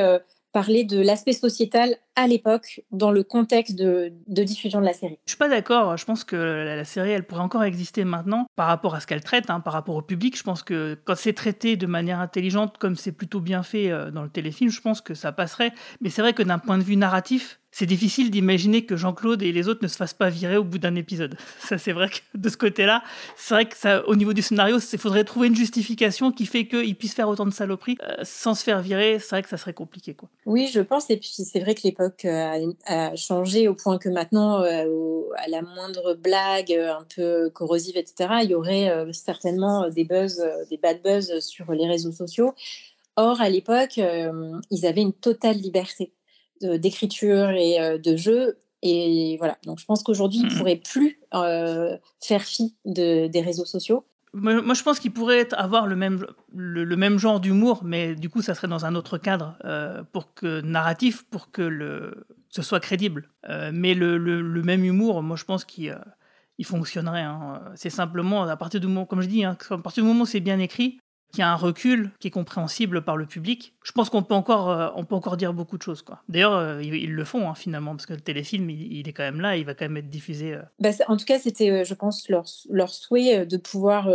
parler de l'aspect sociétal à l'époque dans le contexte de, diffusion de la série. Je suis pas d'accord. Je pense que la, série, elle pourrait encore exister maintenant par rapport à ce qu'elle traite, hein, par rapport au public. Je pense que quand c'est traité de manière intelligente, comme c'est plutôt bien fait euh, dans le téléfilm, je pense que ça passerait. Mais c'est vrai que d'un point de vue narratif, c'est difficile d'imaginer que Jean-Claude et les autres ne se fassent pas virer au bout d'un épisode. Ça, c'est vrai que de ce côté-là, c'est vrai que ça, au niveau du scénario, il faudrait trouver une justification qui fait qu'ils puissent faire autant de saloperies euh, sans se faire virer. C'est vrai que ça serait compliqué, quoi. Oui, je pense. Et puis, c'est vrai que l'époque euh, a, changé au point que maintenant, euh, à la moindre blague euh, un peu corrosive, etc., il y aurait certainement des buzz, des bad buzz sur les réseaux sociaux. Or, à l'époque, ils avaient une totale liberté d'écriture et de jeu et voilà, donc je pense qu'aujourd'hui, ils ne hmm. pourraient plus faire fi des réseaux sociaux moi, je pense qu'il pourrait avoir le même, le, même genre d'humour, mais du coup, ça serait dans un autre cadre euh, pour que narratif, pour que le, ce soit crédible. Euh, mais le, le, même humour, moi, je pense qu'il euh, fonctionnerait. Hein. C'est simplement à partir du moment, comme je dis, hein, à partir du moment où c'est bien écrit, qu'il y a un recul qui est compréhensible par le public. Je pense qu'on peut encore, euh, on peut encore dire beaucoup de choses. Quoi. D'ailleurs, euh, ils, le font hein, finalement, parce que le téléfilm, il, est quand même là, il va quand même être diffusé. Euh. Bah, en tout cas, c'était, je pense, leur, leur souhait de pouvoir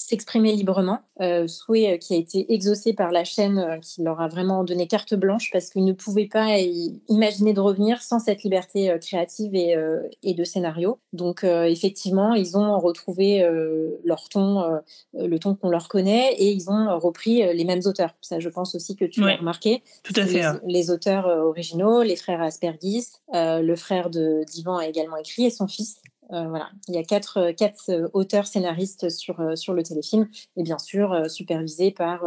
s'exprimer librement, euh, souhait euh, qui a été exaucé par la chaîne euh, qui leur a vraiment donné carte blanche parce qu'ils ne pouvaient pas imaginer de revenir sans cette liberté créative et, de scénario. Donc effectivement, ils ont retrouvé leur ton, le ton qu'on leur connaît, et ils ont repris les mêmes auteurs. Ça, je pense aussi que tu as remarqué. Tout à fait. Les, auteurs originaux, les frères Aspergis, le frère de d'Ivan a également écrit, et son fils. Euh, voilà, il y a quatre, euh, euh, auteurs scénaristes sur, le téléfilm et bien sûr supervisés par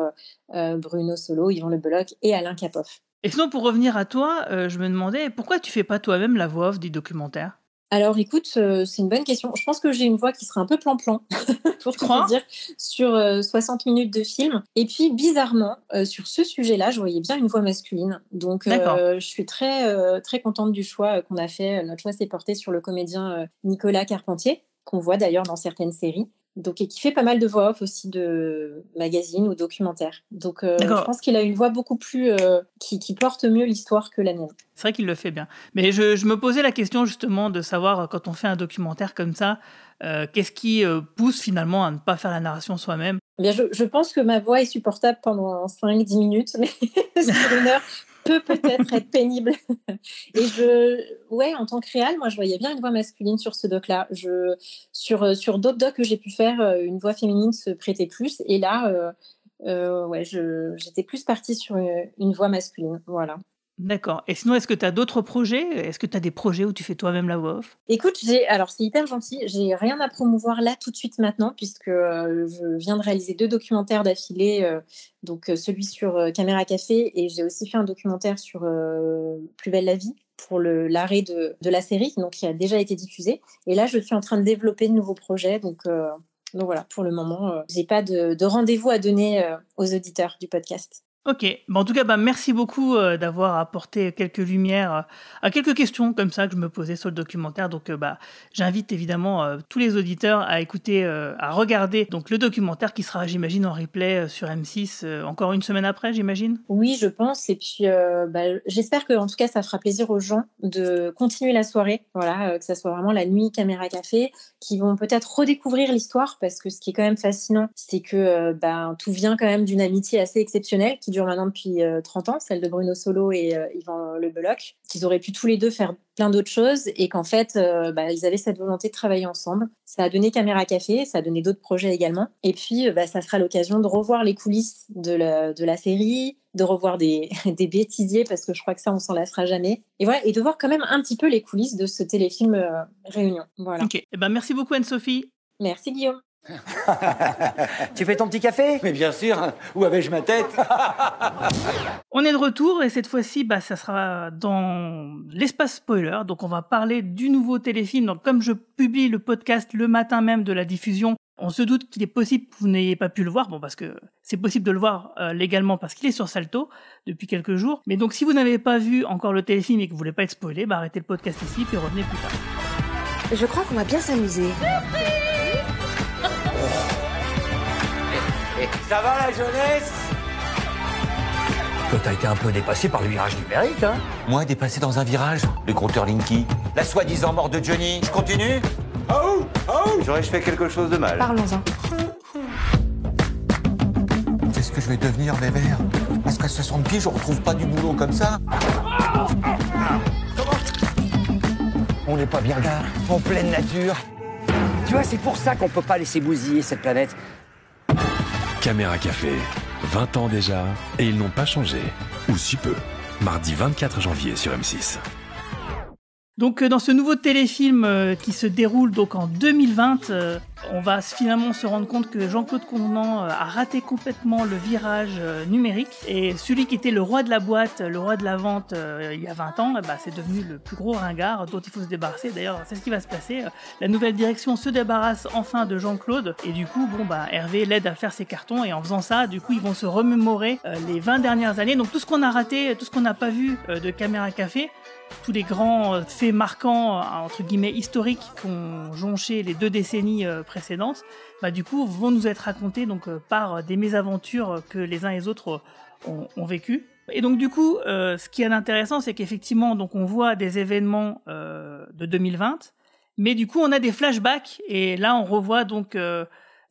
Bruno Solo, Yvan Le et Alain Capoff. Et sinon, pour revenir à toi, je me demandais pourquoi tu fais pas toi-même la voix off des documentaires alors écoute, euh, c'est une bonne question. Je pense que j'ai une voix qui sera un peu plan-plan, pour te dire, sur 60 euh, minutes de film. Et puis bizarrement, euh, sur ce sujet-là, je voyais bien une voix masculine. Donc je suis très, très contente du choix qu'on a fait. Notre choix s'est porté sur le comédien Nicolas Carpentier, qu'on voit d'ailleurs dans certaines séries donc et qui fait pas mal de voix off aussi de magazines ou documentaires. Donc euh, je pense qu'il a une voix beaucoup plus euh, qui, porte mieux l'histoire que la mienne. C'est vrai qu'il le fait bien. Mais je, me posais la question justement de savoir euh, quand on fait un documentaire comme ça, qu'est-ce qui pousse finalement à ne pas faire la narration soi-même eh Bien, je, pense que ma voix est supportable pendant 5-10 minutes, mais sur une heure, peut peut-être être pénible. Et je, ouais, en tant que réal, moi, je voyais bien une voix masculine sur ce doc-là. Je, sur, euh, sur d'autres docs que j'ai pu faire, euh, une voix féminine se prêtait plus. Et là, euh, euh j'étais plus partie sur une voix masculine. Voilà. D'accord. Et sinon, est-ce que tu as d'autres projets Est-ce que tu as des projets où tu fais toi-même la voix off Écoute, alors c'est hyper gentil, j'ai rien à promouvoir là tout de suite maintenant puisque euh, je viens de réaliser deux documentaires d'affilée, euh, donc euh, celui sur Caméra Café et j'ai aussi fait un documentaire sur Plus belle la vie pour l'arrêt de, la série, donc qui a déjà été diffusé. Et là, je suis en train de développer de nouveaux projets, donc. donc voilà, pour le moment, j'ai pas de rendez-vous à donner aux auditeurs du podcast. Ok, en tout cas, bah, merci beaucoup euh, d'avoir apporté quelques lumières euh, à quelques questions comme ça que je me posais sur le documentaire. Donc, euh, bah, j'invite évidemment tous les auditeurs à écouter, à regarder donc le documentaire qui sera, j'imagine, en replay sur M6 encore une semaine après, j'imagine. Oui, je pense. Et puis, bah, j'espère que, en tout cas, ça fera plaisir aux gens de continuer la soirée. Voilà, que ça soit vraiment la nuit caméra café, qui vont peut-être redécouvrir l'histoire parce que ce qui est quand même fascinant, c'est que bah, tout vient quand même d'une amitié assez exceptionnelle maintenant depuis 30 euh, ans, celle de Bruno Solo et euh, Yvan Le Beloc, qu'ils auraient pu tous les deux faire plein d'autres choses et qu'en fait, euh, bah, ils avaient cette volonté de travailler ensemble. Ça a donné Caméra Café, ça a donné d'autres projets également. Et puis, bah, ça sera l'occasion de revoir les coulisses de la, de la série, de revoir des, des, bêtisiers parce que je crois que ça on s'en lassera jamais et voilà et de voir quand même un petit peu les coulisses de ce téléfilm réunion voilà ok eh ben merci beaucoup Anne-Sophie merci Guillaume tu fais ton petit café Mais bien sûr, où avais-je ma tête On est de retour et cette fois-ci, bah, ça sera dans l'espace spoiler. Donc on va parler du nouveau téléfilm. Donc comme je publie le podcast le matin même de la diffusion, on se doute qu'il est possible que vous n'ayez pas pu le voir, bon parce que c'est possible de le voir euh, légalement parce qu'il est sur Salto depuis quelques jours. Mais donc si vous n'avez pas vu encore le téléfilm et que vous voulez pas être spoilé, bah arrêtez le podcast ici et revenez plus tard. Je crois qu'on va bien s'amuser. Ça va la jeunesse t'as été un peu dépassé par le virage numérique, hein Moi, dépassé dans un virage Le compteur Linky La soi-disant mort de Johnny Je continue Oh Oh J'aurais fait quelque chose de mal. Parlons-en. Qu'est-ce que je vais devenir, les verts Parce qu'à 60 pieds, je retrouve pas du boulot comme ça. on n'est pas bien là, en pleine nature. Tu vois, c'est pour ça qu'on peut pas laisser bousiller cette planète. Caméra Café, 20 ans déjà, et ils n'ont pas changé, ou si peu. Mardi 24 janvier sur M6. Donc euh, dans ce nouveau téléfilm euh, qui se déroule donc en 2020, euh, on va finalement se rendre compte que Jean-Claude Convenant a raté complètement le virage numérique et celui qui était le roi de la boîte, le roi de la vente il y a 20 ans, bah, c'est devenu le plus gros ringard dont il faut se débarrasser. D'ailleurs, c'est ce qui va se passer. La nouvelle direction se débarrasse enfin de Jean-Claude et du coup, bon bah Hervé l'aide à faire ses cartons et en faisant ça, du coup, ils vont se remémorer les 20 dernières années. Donc tout ce qu'on a raté, tout ce qu'on n'a pas vu de Caméra Café, tous les grands euh, faits marquants, euh, entre guillemets historiques, qui ont jonché les deux décennies euh, précédentes, bah, du coup, vont nous être racontés donc, par des mésaventures que les uns et les autres ont, vécues. Et donc du coup, ce qui est intéressant, c'est qu'effectivement, donc on voit des événements de 2020, mais du coup, on a des flashbacks et là, on revoit donc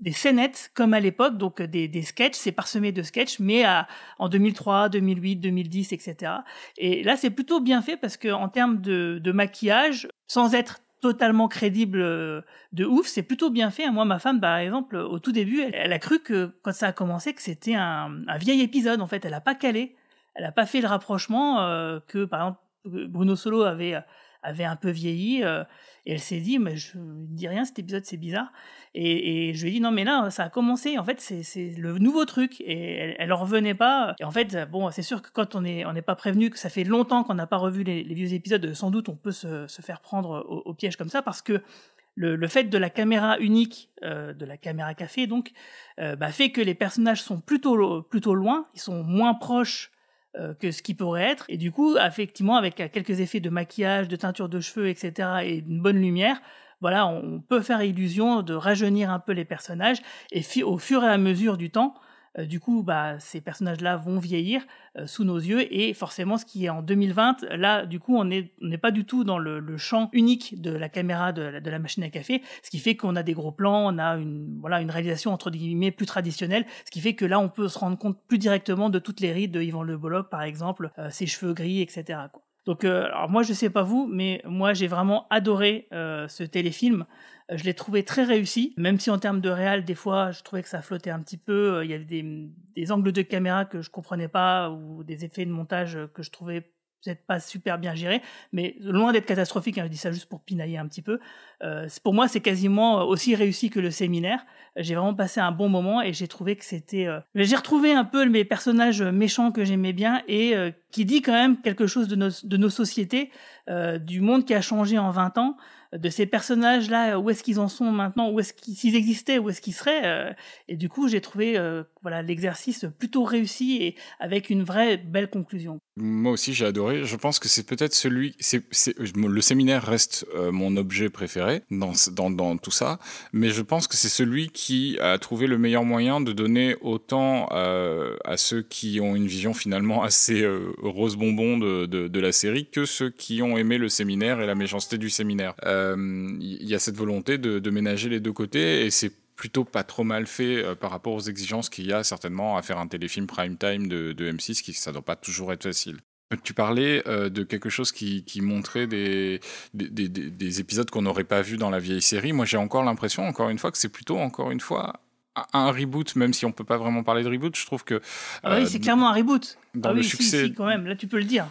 des scénettes comme à l'époque, donc euh, des, des sketchs, c'est parsemé de sketchs, mais à, en 2003, 2008, 2010, etc. Et là, c'est plutôt bien fait parce que en termes de, maquillage, sans être totalement crédible euh, de ouf, c'est plutôt bien fait. Moi, ma femme, par exemple, au tout début, elle, a cru que quand ça a commencé, que c'était un, un, vieil épisode. En fait, elle n'a pas calé, elle n'a pas fait le rapprochement euh, que, par exemple, Bruno Solo avait avait un peu vieilli. Euh, et elle s'est dit, mais je ne dis rien, cet épisode, c'est bizarre. Et, je lui ai dit, non, mais là, ça a commencé. En fait, c'est le nouveau truc. Et elle, elle en revenait pas. Et en fait, bon, c'est sûr que quand on n'est pas prévenu, que ça fait longtemps qu'on n'a pas revu les, vieux épisodes, sans doute, on peut se, faire prendre au, piège comme ça parce que le, fait de la caméra unique, euh, de la caméra café donc, euh, bah, fait que les personnages sont plutôt, plutôt loin, ils sont moins proches euh, que ce qui pourrait être. Et du coup, effectivement, avec euh, quelques effets de maquillage, de teinture de cheveux, etc., et une bonne lumière, voilà, on peut faire illusion de rajeunir un peu les personnages. Et au fur et à mesure du temps, euh, du coup, bah, ces personnages-là vont vieillir euh, sous nos yeux et forcément, ce qui est en 2020, là, du coup, on n'est pas du tout dans le, champ unique de la caméra de, la machine à café, ce qui fait qu'on a des gros plans, on a une, voilà, une réalisation entre guillemets plus traditionnelle, ce qui fait que là, on peut se rendre compte plus directement de toutes les rides de Yvan Le Bolloc, par exemple, euh, ses cheveux gris, etc. Donc, alors moi, je sais pas vous, mais moi, j'ai vraiment adoré ce téléfilm. Je l'ai trouvé très réussi, même si en termes de réal, des fois, je trouvais que ça flottait un petit peu. Euh, il y avait des, angles de caméra que je comprenais pas ou des effets de montage que je trouvais peut-être pas super bien gérés. mais loin d'être catastrophique, hein, je dis ça juste pour pinailler un petit peu. Euh, pour moi, c'est quasiment euh, aussi réussi que le séminaire. J'ai vraiment passé un bon moment et j'ai trouvé que c'était... J'ai retrouvé un peu mes personnages méchants que j'aimais bien et qui dit quand même quelque chose de nos, de nos sociétés, du monde qui a changé en 20 ans de ces personnages-là, où est-ce qu'ils en sont maintenant, où est-ce qu'ils existaient, où est-ce qu'ils seraient. Euh, et du coup, j'ai trouvé euh, voilà l'exercice plutôt réussi et avec une vraie belle conclusion. Moi aussi j'ai adoré. Je pense que c'est peut-être celui, c'est, le séminaire reste euh, mon objet préféré dans, dans, tout ça, mais je pense que c'est celui qui a trouvé le meilleur moyen de donner autant euh, à ceux qui ont une vision finalement assez euh, rose bonbon de, la série que ceux qui ont aimé le séminaire et la méchanceté du séminaire. Il y a cette volonté de ménager les deux côtés et c'est plutôt pas trop mal fait euh, par rapport aux exigences qu'il y a certainement à faire un téléfilm prime time de, M6, qui ça doit pas toujours être facile. Euh, tu parlais euh, de quelque chose qui, montrait des, des, épisodes qu'on n'aurait pas vu dans la vieille série. Moi, j'ai encore l'impression, encore une fois, que c'est plutôt, encore une fois, un reboot, même si on peut pas vraiment parler de reboot. Je trouve que. Ah bah oui, c'est clairement un reboot. Dans ah le succès. quand même, là, tu peux le dire.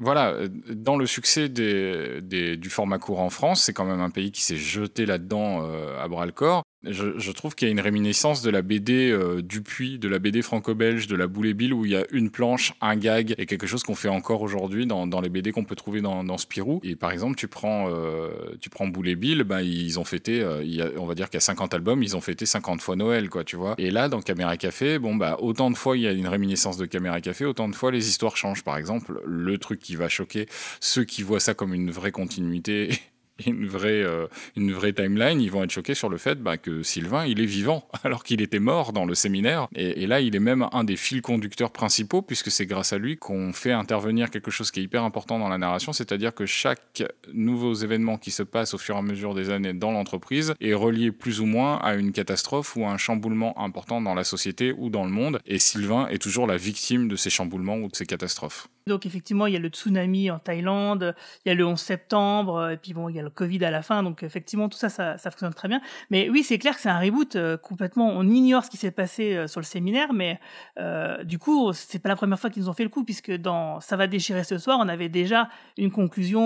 Voilà, dans le succès des, du format court en France, c'est quand même un pays qui s'est jeté là-dedans à bras le corps. Je, trouve qu'il y a une réminiscence de la BD euh, Dupuis, de la BD franco-belge, de la Boule où il y a une planche, un gag et quelque chose qu'on fait encore aujourd'hui dans, les BD qu'on peut trouver dans, Spirou. Et par exemple, tu prends, euh, tu prends Boule Bill, bah, ils ont fêté, euh, on va dire qu'il y a 50 albums, ils ont fêté 50 fois Noël, quoi, tu vois. Et là, dans Caméra Café, bon, bah, autant de fois il y a une réminiscence de Caméra Café, autant de fois les histoires changent. Par exemple, le truc qui va choquer ceux qui voient ça comme une vraie continuité Euh, une vraie, timeline, ils vont être choqués sur le fait bah, que Sylvain, il est vivant, alors qu'il était mort dans le séminaire. Et, et, là, il est même un des fils conducteurs principaux, puisque c'est grâce à lui qu'on fait intervenir quelque chose qui est hyper important dans la narration, c'est-à-dire que chaque nouveau événement qui se passe au fur et à mesure des années dans l'entreprise est relié plus ou moins à une catastrophe ou à un chamboulement important dans la société ou dans le monde. Et Sylvain est toujours la victime de ces chamboulements ou de ces catastrophes. Donc effectivement, il y a le tsunami en Thaïlande, il y a le 11 septembre, et puis bon, il y a le Covid à la fin. Donc effectivement, tout ça, ça, fonctionne très bien. Mais oui, c'est clair que c'est un reboot euh, complètement. On ignore ce qui s'est passé euh, sur le séminaire, mais euh, du coup, c'est pas la première fois qu'ils nous ont fait le coup, puisque dans Ça va déchirer ce soir, on avait déjà une conclusion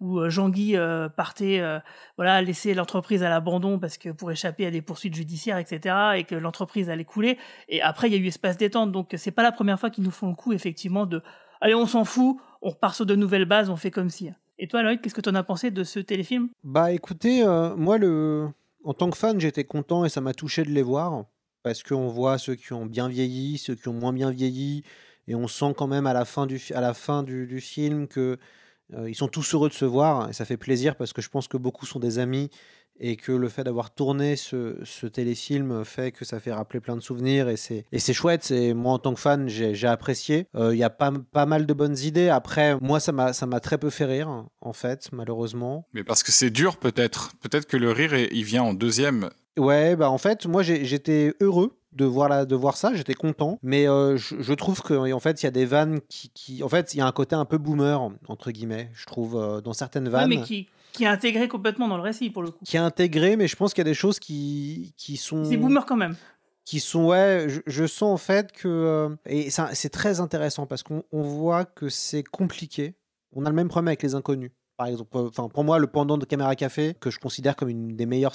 où Jean-Guy partait, voilà, laisser l'entreprise à l'abandon parce que pour échapper à des poursuites judiciaires, etc., et que l'entreprise allait couler. Et après, il y a eu espace détente. Donc c'est pas la première fois qu'ils nous font le coup, effectivement, de allez, on s'en fout, on repart sur de nouvelles bases, on fait comme si. Et toi, Loïc, qu'est-ce que tu en as pensé de ce téléfilm Bah écoutez, euh, moi, le... en tant que fan, j'étais content et ça m'a touché de les voir. Parce qu'on voit ceux qui ont bien vieilli, ceux qui ont moins bien vieilli. Et on sent quand même à la fin du, à la fin du, film que euh, ils sont tous heureux de se voir. Et ça fait plaisir parce que je pense que beaucoup sont des amis et que le fait d'avoir tourné ce, ce, téléfilm fait que ça fait rappeler plein de souvenirs et c'est, et c'est chouette. Et moi, en tant que fan, j'ai, apprécié. Euh, il y a pas, pas mal de bonnes idées. Après, moi, ça m'a, ça m'a très peu fait rire, en fait, malheureusement. Mais parce que c'est dur, peut-être. Peut-être que le rire, il vient en deuxième. Ouais, bah en fait, moi, j'étais heureux de voir, la, de voir ça, j'étais content. Mais euh, je, trouve que en fait, il y a des vannes qui, qui En fait, il y a un côté un peu boomer, entre guillemets, je trouve, euh, dans certaines vannes. Ouais, mais qui, qui est intégré complètement dans le récit, pour le coup. Qui est intégré, mais je pense qu'il y a des choses qui, qui sont. C'est boomer quand même qui sont ouais je, sens en fait que euh, et c'est très intéressant parce qu'on voit que c'est compliqué on a le même problème avec les inconnus par exemple enfin pour moi le pendant de Caméra Café que je considère comme une des meilleures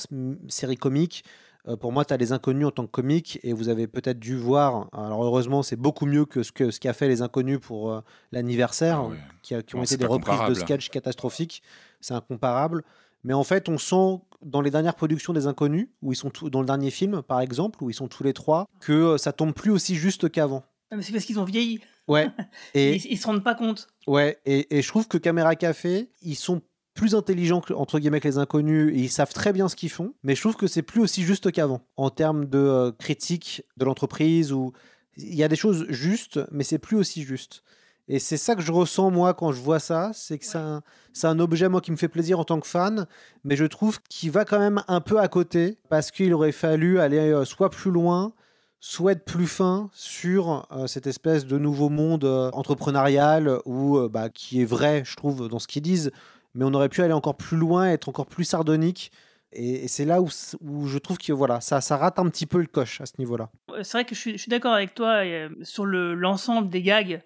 séries comiques euh, pour moi, tu as les inconnus en tant que comique et vous avez peut-être dû voir. Alors, heureusement, c'est beaucoup mieux que ce que ce qu'a fait les inconnus pour euh, l'anniversaire, ah qui, ont été des reprises de sketch catastrophiques. C'est incomparable. Mais en fait, on sent dans les dernières productions des inconnus, où ils sont dans le dernier film, par exemple, où ils sont tous les trois, que euh, ça tombe plus aussi juste qu'avant. Ah, c'est parce qu'ils ont vieilli. Ouais. Et ils, ils, se rendent pas compte. Ouais. Et, et je trouve que Caméra Café, ils sont plus intelligents que, entre guillemets les inconnus et ils savent très bien ce qu'ils font, mais je trouve que c'est plus aussi juste qu'avant en termes de euh, critique de l'entreprise ou il y a des choses justes, mais c'est plus aussi juste. Et c'est ça que je ressens moi quand je vois ça, c'est que ça c'est, un, objet moi qui me fait plaisir en tant que fan, mais je trouve qu'il va quand même un peu à côté parce qu'il aurait fallu aller euh, soit plus loin, soit être plus fin sur euh, cette espèce de nouveau monde entrepreneurial ou bah, qui est vrai, je trouve, dans ce qu'ils disent, mais on aurait pu aller encore plus loin, être encore plus sardonique. Et, c'est là où, où, je trouve que voilà, ça, ça, rate un petit peu le coche à ce niveau-là. Euh, c'est vrai que je suis, d'accord avec toi euh, sur l'ensemble des gags.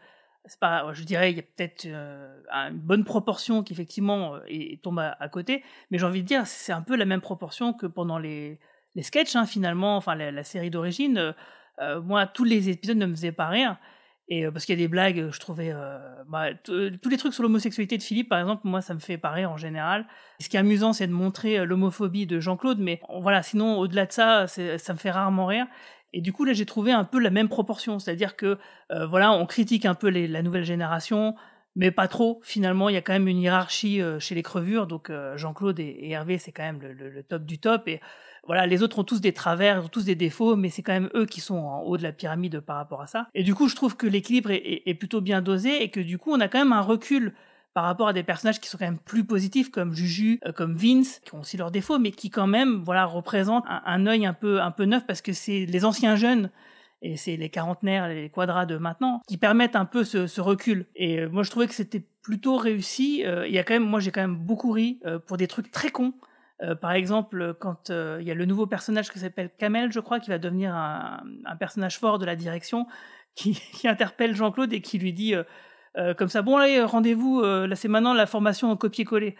Pas, je dirais, il y a peut-être euh, une bonne proportion qui effectivement tombe à, côté, mais j'ai envie de dire, c'est un peu la même proportion que pendant les, les sketchs hein, finalement, enfin la, série d'origine. moi, tous les épisodes ne me faisaient pas rire. Et euh, parce qu'il y a des blagues, euh, je trouvais euh, bah, euh, tous les trucs sur l'homosexualité de Philippe, par exemple, moi ça me fait pareil en général. Ce qui est amusant, c'est de montrer l'homophobie de Jean-Claude, mais voilà, sinon au-delà de ça, ça me fait rarement rire. Et du coup, là, j'ai trouvé un peu la même proportion, c'est-à-dire que voilà, on critique un peu la nouvelle génération, mais pas trop. Finalement, il y a quand même une hiérarchie chez les crevures, donc Jean-Claude et, Hervé, c'est quand même le, le, top du top. Et voilà, les autres ont tous des travers, ont tous des défauts, mais c'est quand même eux qui sont en haut de la pyramide par rapport à ça. Et du coup, je trouve que l'équilibre est, plutôt bien dosé et que du coup, on a quand même un recul par rapport à des personnages qui sont quand même plus positifs comme Juju, euh, comme Vince, qui ont aussi leurs défauts, mais qui quand même, voilà, représentent un, œil un peu, un peu neuf parce que c'est les anciens jeunes et c'est les quarantenaires, les quadras de maintenant, qui permettent un peu ce, recul. Et euh, moi, je trouvais que c'était plutôt réussi. Euh, il y a quand même, moi, j'ai quand même beaucoup ri pour des trucs très cons. Euh, par exemple, quand euh, il y a le nouveau personnage qui s'appelle Kamel, je crois, qui va devenir un, personnage fort de la direction, qui, interpelle Jean-Claude et qui lui dit euh, comme ça, bon allez, rendez-vous, là c'est maintenant la formation en copier-coller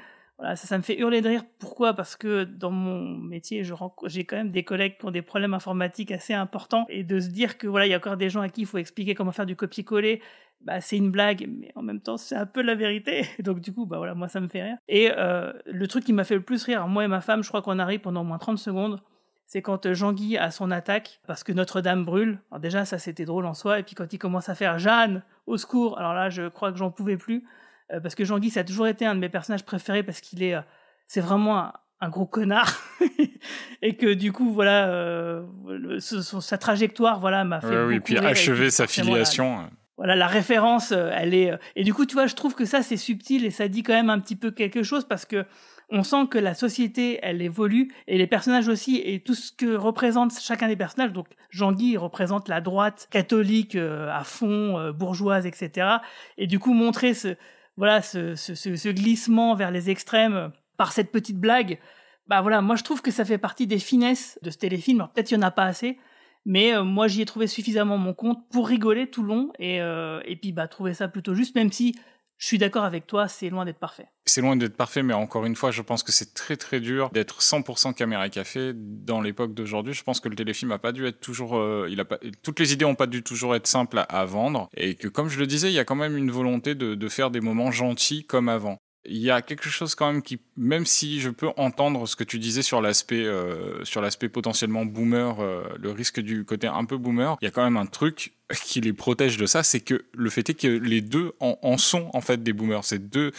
ça, me fait hurler de rire. Pourquoi Parce que dans mon métier, j'ai quand même des collègues qui ont des problèmes informatiques assez importants et de se dire que voilà, il y a encore des gens à qui il faut expliquer comment faire du copier-coller, bah, c'est une blague, mais en même temps, c'est un peu la vérité. Donc, du coup, bah voilà, moi, ça me fait rire. Et euh, le truc qui m'a fait le plus rire, moi et ma femme, je crois qu'on arrive pendant au moins 30 secondes, c'est quand euh, Jean-Guy a son attaque parce que Notre-Dame brûle. Alors, déjà, ça, c'était drôle en soi. Et puis, quand il commence à faire Jeanne, au secours, alors là, je crois que j'en pouvais plus. Euh, parce que Jean-Guy, ça a toujours été un de mes personnages préférés parce qu'il est, euh, c'est vraiment un, gros connard et que du coup, voilà, euh, sa trajectoire, voilà, m'a fait. Oui, oui, puis achever sa filiation. voilà, la référence, elle est. Et du coup, tu vois, je trouve que ça, c'est subtil et ça dit quand même un petit peu quelque chose parce que on sent que la société, elle évolue, et les personnages aussi, et tout ce que représente chacun des personnages. Donc, Jean-Guy représente la droite catholique à fond, bourgeoise, etc. Et du coup, montrer ce, voilà ce, glissement vers les extrêmes euh, par cette petite blague. Bah voilà, moi je trouve que ça fait partie des finesses de ce téléfilm. peut-être qu'il n'y en a pas assez, mais euh, moi j'y ai trouvé suffisamment mon compte pour rigoler tout long et, euh, et puis bah trouver ça plutôt juste, même si je suis d'accord avec toi, c'est loin d'être parfait. C'est loin d'être parfait, mais encore une fois, je pense que c'est très très dur d'être 100% caméra café dans l'époque d'aujourd'hui. Je pense que le téléfilm n'a pas dû être toujours, euh, il toutes les idées n'ont pas dû toujours être simples à, vendre, et que comme je le disais, il y a quand même une volonté de faire des moments gentils comme avant il y a quelque chose quand même qui, même si je peux entendre ce que tu disais sur l'aspect, euh, sur l'aspect potentiellement boomer, euh, le risque du côté un peu boomer, il y a quand même un truc qui les protège de ça, c'est que le fait est que les deux en, sont en fait des boomers. Ces deux,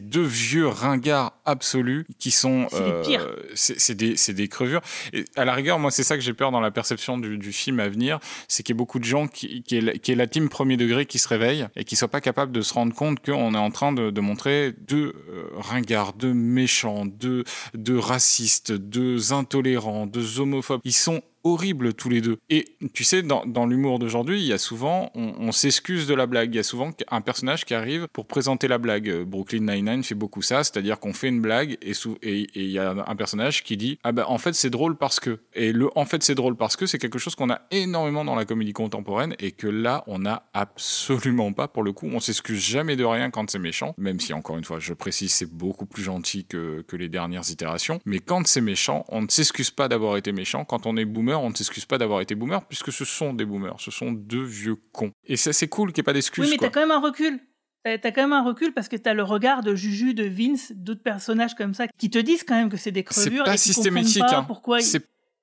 deux vieux ringards absolus qui sont, c'est euh, c'est des, crevures. Et à la rigueur, moi, c'est ça que j'ai peur dans la perception du, film à venir, c'est qu'il y a beaucoup de gens qui, qui, est la, team premier degré qui se réveille et qui soient pas capables de se rendre compte qu'on est en train de montrer deux euh, ringards, de méchants, de, de racistes, de intolérants, de homophobes. Ils sont horrible tous les deux. Et tu sais, dans, l'humour d'aujourd'hui, il y a souvent, on, s'excuse de la blague. Il y a souvent un personnage qui arrive pour présenter la blague. Euh, Brooklyn Nine-Nine fait beaucoup ça, c'est-à-dire qu'on fait une blague et il et, et y a un personnage qui dit Ah ben en fait c'est drôle parce que. Et le en fait c'est drôle parce que c'est quelque chose qu'on a énormément dans la comédie contemporaine et que là on a absolument pas pour le coup. On s'excuse jamais de rien quand c'est méchant, même si encore une fois je précise c'est beaucoup plus gentil que, que les dernières itérations. Mais quand c'est méchant, on ne s'excuse pas d'avoir été méchant. Quand on est boomer, on ne s'excuse pas d'avoir été boomer, puisque ce sont des boomers, ce sont deux vieux cons. Et ça, c'est cool qu'il n'y ait pas d'excuses Oui, mais t'as quand même un recul. T'as quand même un recul parce que t'as le regard de Juju, de Vince, d'autres personnages comme ça qui te disent quand même que c'est des crevures. C'est pas systématique.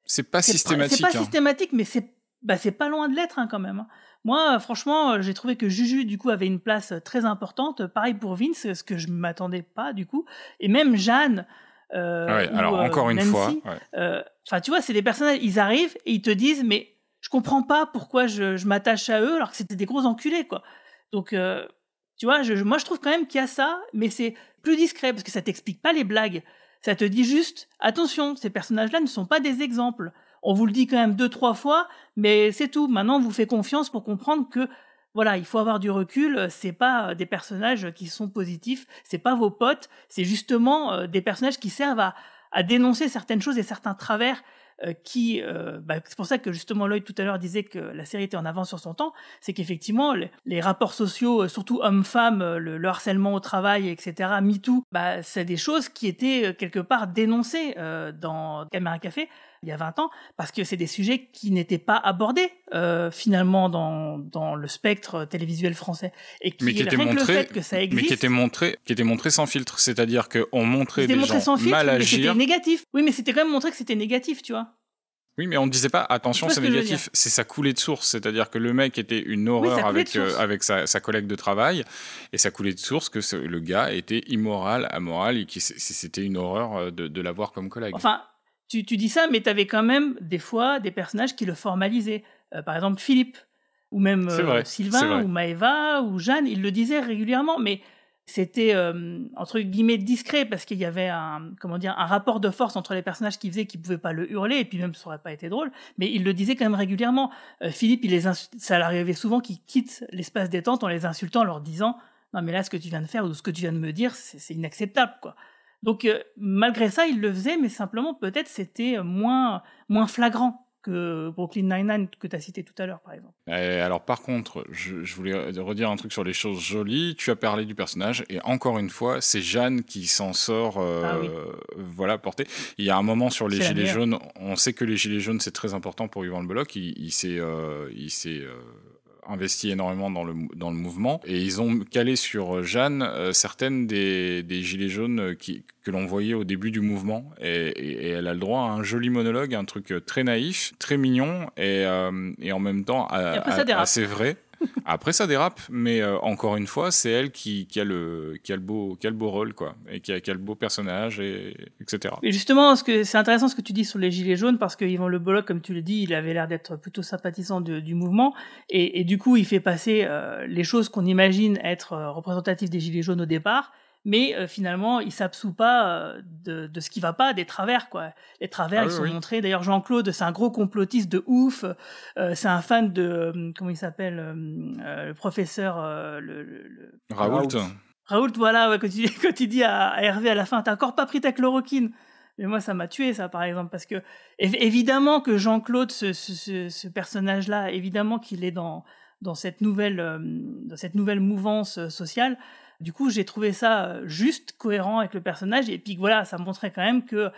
c'est, pas systématique. C'est pas, systématique, mais bah, c'est pas loin de l'être hein, quand même. Hein. Moi, franchement, euh, j'ai trouvé que Juju, du coup, avait une place euh, très importante. Pareil pour Vince, ce que je ne m'attendais pas, du coup. Et même Jeanne, euh, alors euh, encore une fois. Euh, enfin, tu vois, c'est des personnages, ils arrivent et ils te disent, mais je comprends pas pourquoi je, m'attache à eux alors que c'était des gros enculés, quoi. Donc, tu vois, je, moi je trouve quand même qu'il y a ça, mais c'est plus discret parce que ça t'explique pas les blagues. Ça te dit juste, attention, ces personnages-là ne sont pas des exemples. On vous le dit quand même deux, trois fois, mais c'est tout. Maintenant, on vous fait confiance pour comprendre que voilà, il faut avoir du recul. Euh, c'est pas euh, des personnages qui sont positifs, c'est pas vos potes, c'est justement euh, des personnages qui servent à, dénoncer certaines choses et certains travers. qui, bah, c'est pour ça que justement Lloyd tout à l'heure disait que la série était en avance sur son temps, c'est qu'effectivement les, rapports sociaux, surtout hommes-femmes, le, harcèlement au travail, etc., MeToo, bah, c'est des choses qui étaient quelque part dénoncées dans Caméra Café, il y a 20 ans, parce que c'est des sujets qui n'étaient pas abordés euh, finalement dans, le spectre télévisuel français et qui, mais qui était montré, qui montré, sans filtre, c'est-à-dire qu'on montrait des gens C'était négatif. Oui, mais c'était quand même montré que c'était négatif, tu vois. Oui, mais on ne disait pas attention, c'est négatif. C'est sa coulée de source, c'est-à-dire que le mec était une horreur avec euh, avec sa, collègue de travail et sa coulée de source que le gars était immoral, amoral et que c'était une horreur euh, de, de l'avoir comme collègue. Enfin, tu, dis ça, mais tu avais quand même des fois des personnages qui le formalisaient. Euh, par exemple, Philippe, ou même euh, Sylvain, ou Maëva, ou Jeanne, ils le disaient régulièrement, mais c'était euh, entre guillemets discret parce qu'il y avait un comment dire un rapport de force entre les personnages qui faisaient qu'ils pouvaient pas le hurler et puis même ça aurait pas été drôle mais ils le disaient quand même régulièrement Philippe il les ça arrivait souvent qu'il quitte l'espace détente en les insultant en leur disant non mais là ce que tu viens de faire ou ce que tu viens de me dire c'est inacceptable quoi donc euh, malgré ça, il le faisait, mais simplement peut-être c'était euh, moins, moins flagrant que Brooklyn Nine-Nine que tu as cité tout à l'heure, par exemple. alors par contre, je, voulais redire un truc sur les choses jolies. Tu as parlé du personnage, et encore une fois, c'est Jeanne qui s'en sort euh, ah voilà, portée. Il y a un moment sur les Gilets jaunes, on sait que les Gilets jaunes, c'est très important pour Yvan Le Bloc. Il, il s'est investi énormément dans le, dans le mouvement. Et ils ont calé sur euh, Jeanne euh, certaines des, des gilets jaunes euh, qui, que l'on voyait au début du mouvement. Et, elle a le droit à un joli monologue, un truc très naïf, très mignon et, et en même temps à, assez vrai. Après, ça dérape, mais euh, encore une fois, c'est elle qui, qui, a le, beau, rôle, quoi, et qui a, qui le beau personnage, et, etc. Et justement, ce que, c'est intéressant ce que tu dis sur les Gilets jaunes, parce que Le Bolloc, comme tu le dis, il avait l'air d'être plutôt sympathisant du mouvement, et, du coup, il fait passer euh, les choses qu'on imagine être euh, représentatives des Gilets jaunes au départ, mais euh, finalement, il s'absout pas euh, de, de, ce qui va pas, des travers, quoi. Les travers, ah ils sont montrés. D'ailleurs, Jean-Claude, c'est un gros complotiste de ouf. Euh, c'est un fan de, comment il s'appelle, le professeur, le, le, Raoult. Raoult. voilà, quand, il, dit à, Hervé à la fin, t'as encore pas pris ta chloroquine. Mais moi, ça m'a tué, ça, par exemple, parce que évidemment que Jean-Claude, ce, ce, ce personnage-là, évidemment qu'il est dans dans cette nouvelle dans cette nouvelle mouvance sociale. Du coup, j'ai trouvé ça euh, juste, cohérent avec le personnage, et puis voilà, ça montrait quand même que